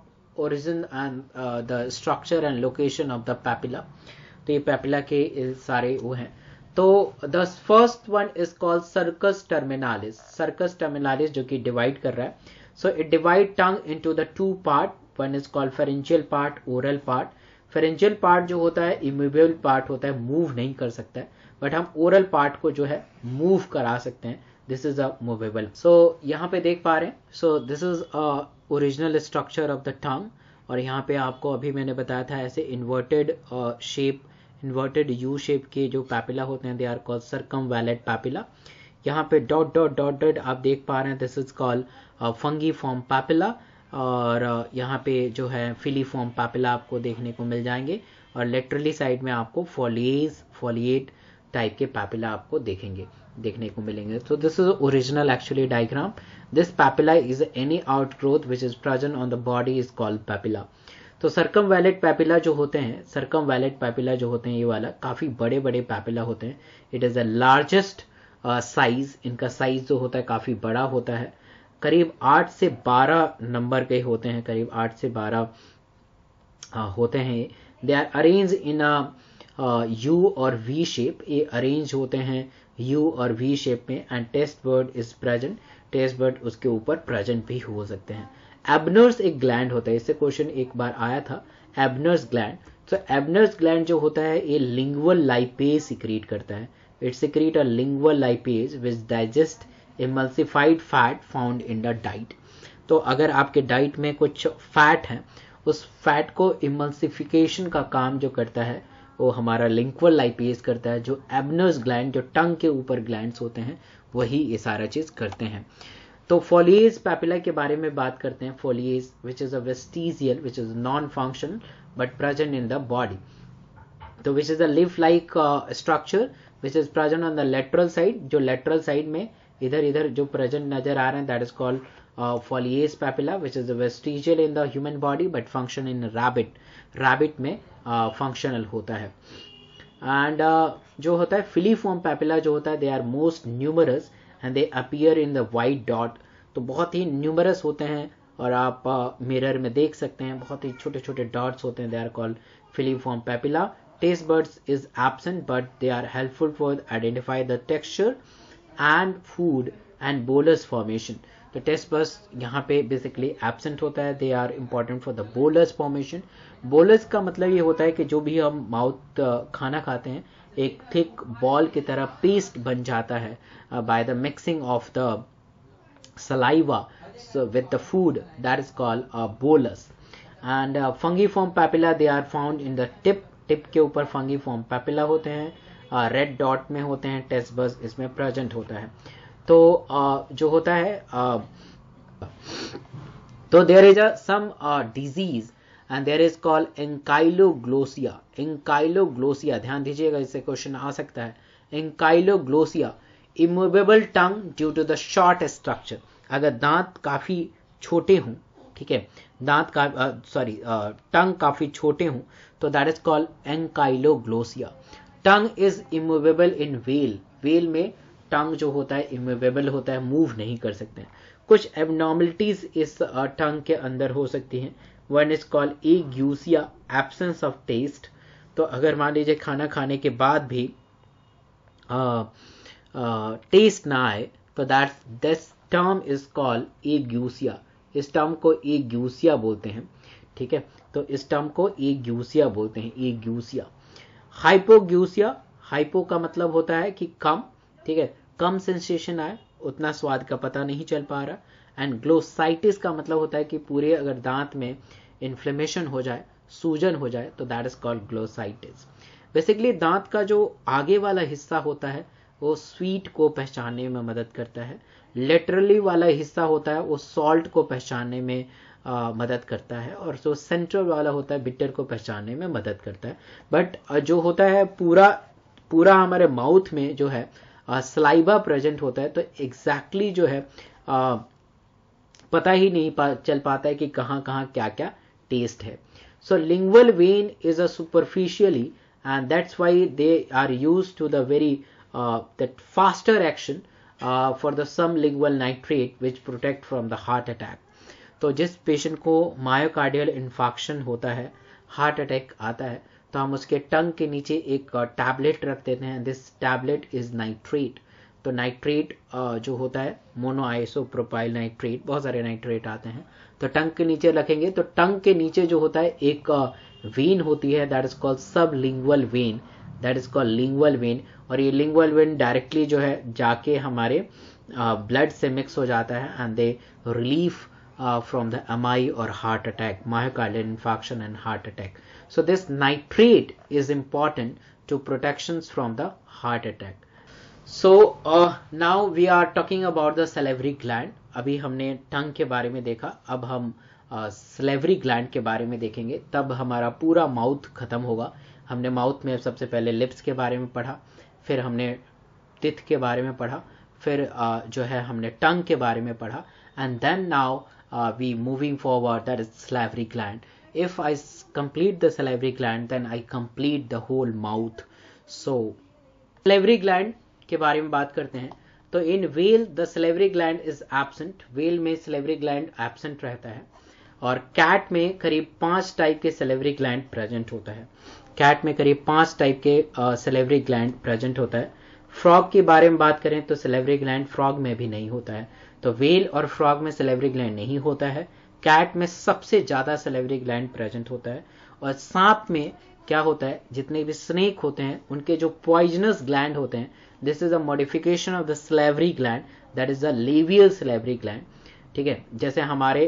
and the structure and location of the papilla तो ये पैपिला के सारे वो हैं तो the first one is called sulcus terminalis sulcus terminalis जो कि डिवाइड कर रहा है so it divide tongue into the two part one is called pharyngeal part oral part pharyngeal part जो होता है इम्यूबल पार्ट होता है मूव नहीं कर सकता है बट हम ओरल पार्ट को जो है मूव करा सकते हैं this is a movable so यहाँ पे देख पा रहे हैं so this is a original structure of the tongue और यहाँ पे आपको अभी मैंने बताया था ऐसे inverted shape inverted U shape के जो पैपिला होते हैं they are called circumvallate papilla यहाँ पे डॉट डॉट डॉट डॉट आप देख पा रहे हैं this is call fungiform papilla और uh, यहाँ पे जो है फिली फॉर्म पैपिला आपको देखने को मिल जाएंगे और लेटरली साइड में आपको फॉलिएज फॉलिएट टाइप के पैपिला आपको देखेंगे देखने को मिलेंगे so this is original actually diagram this papilla is any outgrowth which is present on the body is called papilla तो सरकम वैलेट पैपिला जो होते हैं सरकम वैलेट पैपिला जो होते हैं ये वाला काफ़ी बड़े बड़े पैपिला होते हैं it is the largest size इनका साइज जो होता है काफ़ी बड़ा होता है करीब आठ से बारह नंबर के होते हैं करीब आठ से बारह uh, होते हैं they are arrange in a U और वी शेप ये अरेंज होते हैं यू और वी शेप में and taste bud is present taste bud उसके ऊपर प्रेजेंट भी हो सकते हैं एबनर्स एक ग्लैंड होता है इससे क्वेश्चन एक बार आया था एबनर्स ग्लैंड तो एबनर्स ग्लैंड जो होता है ये लिंगुअल लाइपेज सिक्रीट करता है it secrete a lingual lipase which digest emulsified fat found in the diet तो अगर आपके डाइट में कुछ फैट है उस फैट को इमल्सिफिकेशन का काम जो करता है वो हमारा लिंक्वल लाइपेज करता है जो एबनस ग्लैंड जो टंग के ऊपर ग्लैंड होते हैं वही ये सारा चीज करते हैं तो फोलिएज पैपिला के बारे में बात करते हैं foliage which is a vestigial which is non functional but present in the body तो which is a leaf like structure which is present on the lateral side जो लेटरल साइड में इधर इधर जो प्रेजेंट नजर आ रहे हैं that is called foliate papilla which is a vestigial in the human body but function in rabbit rabbit में फंक्शनल होता है एंड जो होता है फिलीफॉर्म पैपिला जो होता है they are most numerous and they appear in the white dot तो बहुत ही न्यूमरस होते हैं और आप मिरर में देख सकते हैं बहुत ही छोटे छोटे डॉट्स होते हैं they are called filiform papilla taste buds is absent but they are helpful for identify the texture and food and bolus formation तो टेस्ट बर्ड्स यहाँ पे बेसिकली एबसेंट होता है they are important for the bolus formation bolus का मतलब ये होता है कि जो भी हम माउथ uh, खाना खाते हैं एक थिक बॉल की तरह पेस्ट बन जाता है by the mixing of the saliva with the food that is called a bolus and fungiform papilla they are found in the tip tip के ऊपर फंगी फॉर्म पैपिला होते हैं red uh, dot में होते हैं test बस इसमें present होता है तो uh, जो होता है uh, तो there is a some disease and there is call ankyloglossia ankyloglossia ध्यान दीजिएगा इससे क्वेश्चन आ सकता है ankyloglossia immovable tongue due to the short structure अगर दांत काफी छोटे हों ठीक है दांत का सॉरी टंग काफी छोटे हों तो that is called ankyloglossia tongue is immovable in well well में टंग जो होता है इमूवेबल होता है मूव नहीं कर सकते कुछ एबनॉर्मलिटीज इस टंग के अंदर हो सकती हैं one is call ageusia या एब्सेंस ऑफ टेस्ट तो अगर मान लीजिए खाना खाने के बाद भी टेस्ट ना आए तो that this term is call ageusia इस टर्म को ए ग्यूसिया बोलते हैं ठीक है तो इस टर्म को ए ग्यूसिया बोलते हैं ए ग्यूसिया हाइपोग्यूसिया हाइपो का मतलब होता है कि कम ठीक है कम सेंसेशन आए उतना स्वाद का पता नहीं चल पा रहा एंड ग्लोसाइटिस का मतलब होता है कि पूरे अगर दांत में इन्फ्लेमेशन हो जाए सूजन हो जाए तो that is called glossitis basically दांत का जो आगे वाला हिस्सा होता है वो स्वीट को पहचानने में मदद करता है लेटरली वाला हिस्सा होता है वो सॉल्ट को पहचानने में आ, मदद करता है और जो सेंट्रल वाला होता है बिटर को पहचानने में मदद करता है बट जो होता है पूरा पूरा हमारे माउथ में जो है स्लाइबा प्रेजेंट होता है तो एग्जैक्टली exactly जो है पता ही नहीं पा, चल पाता है कि कहां कहां क्या क्या टेस्ट है so lingual vein is a superficially and that's why they are use to the very that faster action for the some the nitrate which protect from the heart attack तो जिस पेशेंट को myocardial infarction होता है heart attack आता है तो हम उसके टंग के नीचे एक टैबलेट uh, रख देते हैं दिस टैबलेट इज नाइट्रेट तो नाइट्रेट जो होता है मोनो प्रोपाइल नाइट्रेट बहुत सारे नाइट्रेट आते हैं तो टंग के नीचे रखेंगे तो टंग के नीचे जो होता है एक वेन होती है दैट इज कॉल्ड सब sublingual vein that is called lingual vein और ये लिंगुअल वेन डायरेक्टली जो है जाके हमारे ब्लड से मिक्स हो जाता है and they relief from the MI और हार्ट अटैक माहकाल infection and heart attack so this nitrate is important to protection from the heart attack so now we are talking about the salivary gland अभी हमने टंग के बारे में देखा अब हम स्लेवरी uh, ग्लैंड के बारे में देखेंगे तब हमारा पूरा माउथ खत्म होगा हमने माउथ में सबसे पहले लिप्स के बारे में पढ़ा फिर हमने तिथ के बारे में पढ़ा फिर uh, जो है हमने टंग के बारे में पढ़ा and then now we moving forward that is salivary gland if I complete the salivary gland then I complete the whole mouth so salivary gland के बारे में बात करते हैं तो in whale the salivary gland is absent whale में salivary gland absent रहता है और कैट में करीब पांच टाइप के सिलेवरी ग्लैंड प्रेजेंट होता है कैट में करीब पांच टाइप के सिलेवरी ग्लैंड प्रेजेंट होता है फ्रॉग के बारे में बात करें तो सिलेवरी ग्लैंड फ्रॉग में भी नहीं होता है तो वेल और फ्रॉग में सिलेवरी ग्लैंड नहीं होता है कैट में सबसे ज्यादा सिलेवरी ग्लैंड प्रेजेंट होता है और सांप में क्या होता है जितने भी स्नेक होते हैं उनके जो पॉइजनस ग्लैंड होते हैं this is a modification of the salivary gland that is the लेवियल स्लेवरी ग्लैंड ठीक है जैसे हमारे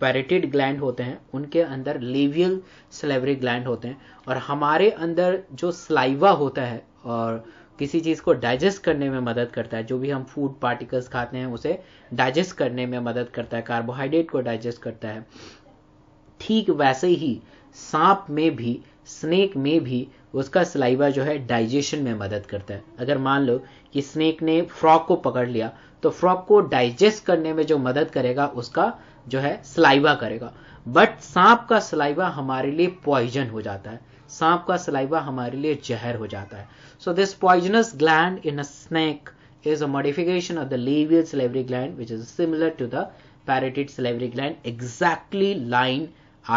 पैरेटेड ग्लैंड होते हैं उनके अंदर लेवियल स्लेवरी ग्लैंड होते हैं और हमारे अंदर जो स्लाइवा होता है और किसी चीज को डाइजेस्ट करने में मदद करता है जो भी हम फूड पार्टिकल्स खाते हैं उसे डाइजेस्ट करने में मदद करता है कार्बोहाइड्रेट को डाइजेस्ट करता है ठीक वैसे ही सांप में भी स्नेक में भी उसका सलाइवा जो है डाइजेशन में मदद करता है अगर मान लो कि स्नेक ने फ्रॉक को पकड़ लिया तो फ्रॉक को डाइजेस्ट करने में जो मदद करेगा उसका जो है सलाइवा करेगा बट सांप का सलाइवा हमारे लिए पॉइजन हो जाता है सांप का सलाइवा हमारे लिए जहर हो जाता है so this poisonous gland in a snake is a modification of the लेवियल salivary gland which is similar to the parotid salivary gland exactly line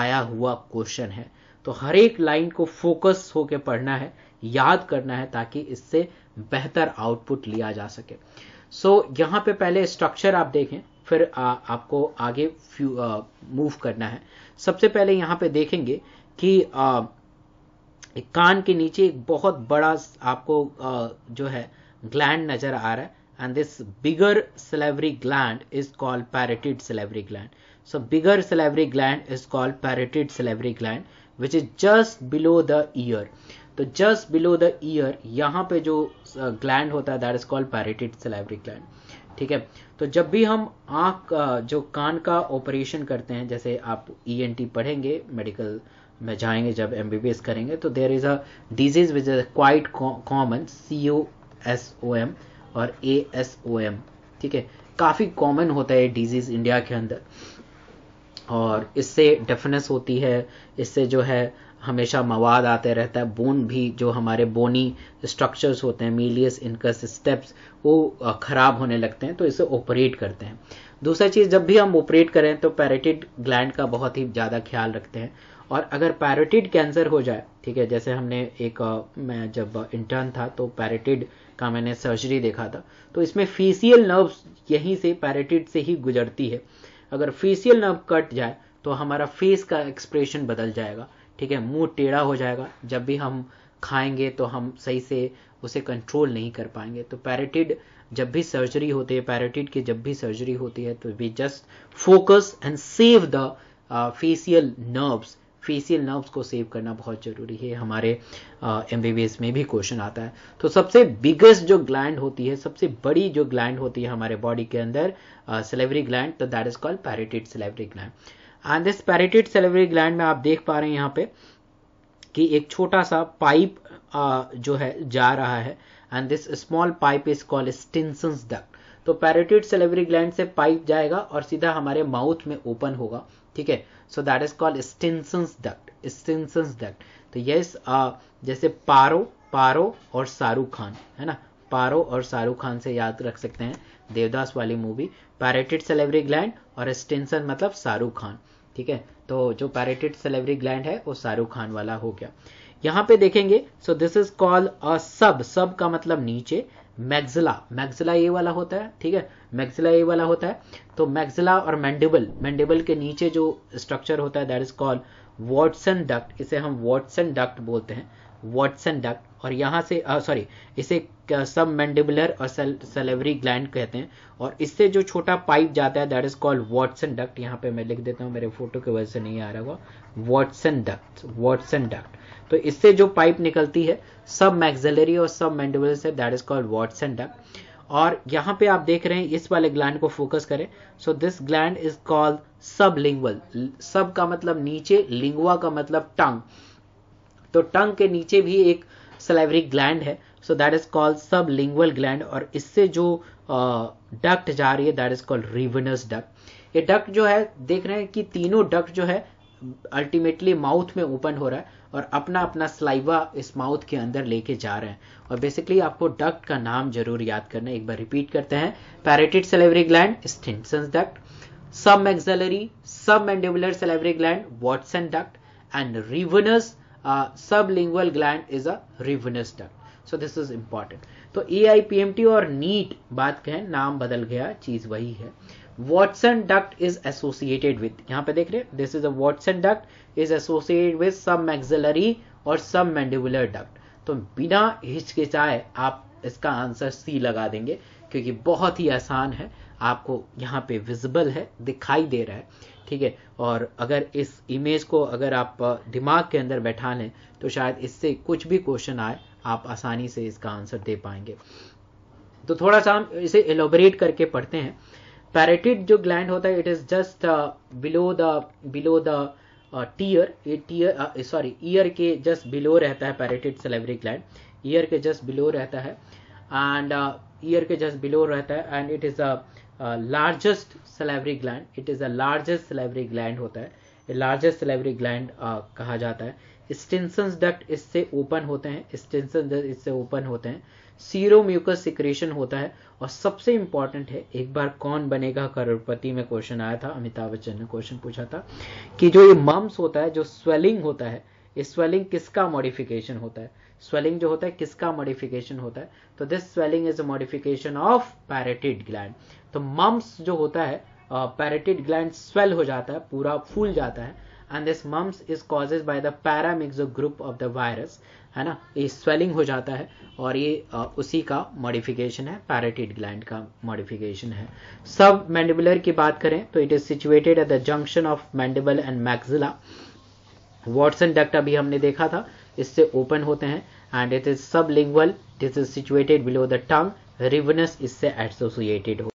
आया हुआ क्वेश्चन है तो हर एक लाइन को फोकस होकर पढ़ना है याद करना है ताकि इससे बेहतर आउटपुट लिया जा सके सो so, यहां पे पहले स्ट्रक्चर आप देखें फिर आ, आपको आगे मूव करना है सबसे पहले यहां पे देखेंगे कि आ, एक कान के नीचे एक बहुत बड़ा आपको आ, जो है ग्लैंड नजर आ रहा है and this bigger salivary gland is called parotid salivary gland so bigger salivary gland is called parotid salivary gland which is just below the ear तो जस्ट बिलो द ईयर यहां पे जो ग्लैंड uh, होता है that is called parotid salivary gland ठीक है तो जब भी हम आंख uh, जो कान का ऑपरेशन करते हैं जैसे आप ई e पढ़ेंगे मेडिकल में जाएंगे जब एमबीबीएस करेंगे तो there is a disease which is quite common C O S O M और ए एस ओ एम ठीक है काफ़ी कॉमन होता है डिजीज इंडिया के अंदर और इससे डेफनेस होती है इससे जो है हमेशा मवाद आते रहता है बोन भी जो हमारे बोनी स्ट्रक्चर्स होते हैं मीलियस इनकस स्टेप्स वो खराब होने लगते हैं तो इसे ऑपरेट करते हैं दूसरा चीज़ जब भी हम ऑपरेट करें तो पैरेटिड ग्लैंड का बहुत ही ज़्यादा ख्याल रखते हैं और अगर पैरेटिड कैंसर हो जाए ठीक है जैसे हमने एक मैं जब इंटर्न था तो पैरेटिड का मैंने सर्जरी देखा था तो इसमें फीसियल नर्व्स यहीं से पैरेटिड से ही गुजरती है अगर फेसियल नर्व कट जाए तो हमारा फेस का एक्सप्रेशन बदल जाएगा ठीक है मुंह टेढ़ा हो जाएगा जब भी हम खाएंगे तो हम सही से उसे कंट्रोल नहीं कर पाएंगे तो पैरेटिड जब भी सर्जरी होती है पैरेटिड की जब भी सर्जरी होती है तो we just focus and save the facial nerves facial nerves को सेव करना बहुत जरूरी है हमारे एम में भी क्वेश्चन आता है तो सबसे बिगेस्ट जो ग्लैंड होती है सबसे बड़ी जो ग्लैंड होती है हमारे बॉडी के अंदर सेलेवरी ग्लैंड तो that is called parotid salivary gland and this parotid salivary gland में आप देख पा रहे हैं यहाँ पे कि एक छोटा सा पाइप जो है जा रहा है and this small pipe is called Stensen duct तो पैरेटेड सेलेवरी ग्लैंड से पाइप जाएगा और सीधा हमारे माउथ में ओपन होगा ठीक है so that is called stinson's duct stinson's duct तो यस जैसे पारो पारो और शाहरुख खान है ना पारो और शाहरुख खान से याद रख सकते हैं देवदास वाली मूवी पैरेटेड सेलेवरी ग्लैंड और स्टिंसन मतलब शाहरुख खान ठीक है तो जो पैरेटेड सेलेवरी ग्लैंड है वो शाहरुख खान वाला हो गया यहां पे देखेंगे so this is called a sub sub का मतलब नीचे मैग्जिला मैग्जिला ये वाला होता है ठीक है मैग्जिला ये वाला होता है तो मैग्जिला और मैंडिबल मैंडिबल के नीचे जो स्ट्रक्चर होता है that is called Watson duct इसे हम वॉटसन डक्ट बोलते हैं वॉटसन डक्ट और यहां से सॉरी इसे सब मैंडिबुलर और सेलेवरी ग्लैंड कहते हैं और इससे जो छोटा पाइप जाता है that is called Watson duct यहां पे मैं लिख देता हूं मेरे फोटो की वजह से नहीं आ रहा होगा वॉटसन डक्ट वॉटसन डक्ट तो इससे जो पाइप निकलती है सब मैक्सिलरी और सब मैंडिबुलर से that is called Watson duct और यहां पे आप देख रहे हैं इस वाले ग्लैंड को फोकस करें so this gland is called सब लिंगुअल सब का मतलब नीचे लिंगुआ का मतलब टंग तो टंग के नीचे भी एक सलाइवरी ग्लैंड है सो दैट इज कॉल्ड सब लिंगुअल ग्लैंड और इससे जो डक्ट जा रही है that is called Rivinus duct ये डक्ट जो है देख रहे हैं कि तीनों डक्ट जो है अल्टीमेटली माउथ में ओपन हो रहा है और अपना अपना स्लाइवा इस माउथ के अंदर लेके जा रहे हैं और बेसिकली आपको डक्ट का नाम जरूर याद करना एक बार रिपीट करते हैं parotid salivary gland Stensen duct sub maxillary sub mandibular salivary gland Watson duct and Rivinus uh, sublingual gland is a revenous duct. So this is important. तो A I P M T और NEET बात कहें नाम बदल गया चीज वही है Watson duct is associated with यहां पे देख रहे this is a Watson duct is associated with sub maxillary और सब मैंडिबुलर डक्ट तो बिना हिचकिचाए आप इसका आंसर सी लगा देंगे क्योंकि बहुत ही आसान है आपको यहाँ पे विजिबल है दिखाई दे रहा है ठीक है और अगर इस इमेज को अगर आप दिमाग के अंदर बैठा लें तो शायद इससे कुछ भी क्वेश्चन आए आप आसानी से इसका आंसर दे पाएंगे तो थोड़ा सा हम इसे एलोबरेट करके पढ़ते हैं पैरेटिड जो ग्लैंड होता है it is just below the below the tear ये टीयर सॉरी ईयर के जस्ट बिलो रहता है पैरेटिड सेलेवरी ग्लैंड ईयर के जस्ट बिलो रहता है and ear ke just below रहता है and it is a largest salivary gland it is a largest salivary gland होता है लार्जेस्ट सेलेवरी ग्लैंड कहा जाता है स्टेंसन्स डक्ट इससे ओपन होते हैं स्टेंसन इससे ओपन होते हैं सीरो म्यूकस सिक्रेशन होता है और सबसे इंपॉर्टेंट है एक बार कौन बनेगा करोड़पति में क्वेश्चन आया था अमिताभ बच्चन ने क्वेश्चन पूछा था कि जो ये मम्स होता है जो स्वेलिंग होता है स्वेलिंग किसका मॉडिफिकेशन होता है स्वेलिंग जो होता है किसका मॉडिफिकेशन होता है तो this swelling is a modification of parotid gland तो मम्स जो होता है पैरेटिड ग्लैंड स्वेल हो जाता है पूरा फूल जाता है and this mumps is causes by the paramyxo group of the virus है ना ये स्वेलिंग हो जाता है और ये आ, उसी का मॉडिफिकेशन है पैरेटिड ग्लैंड का मॉडिफिकेशन है सब मैंडिबुलर की बात करें तो it is situated at the junction of mandible and maxilla Watson duct अभी हमने देखा था इससे ओपन होते हैं and it is sub lingual this is situated below the tongue Rivinus इससे एसोसिएटेड हो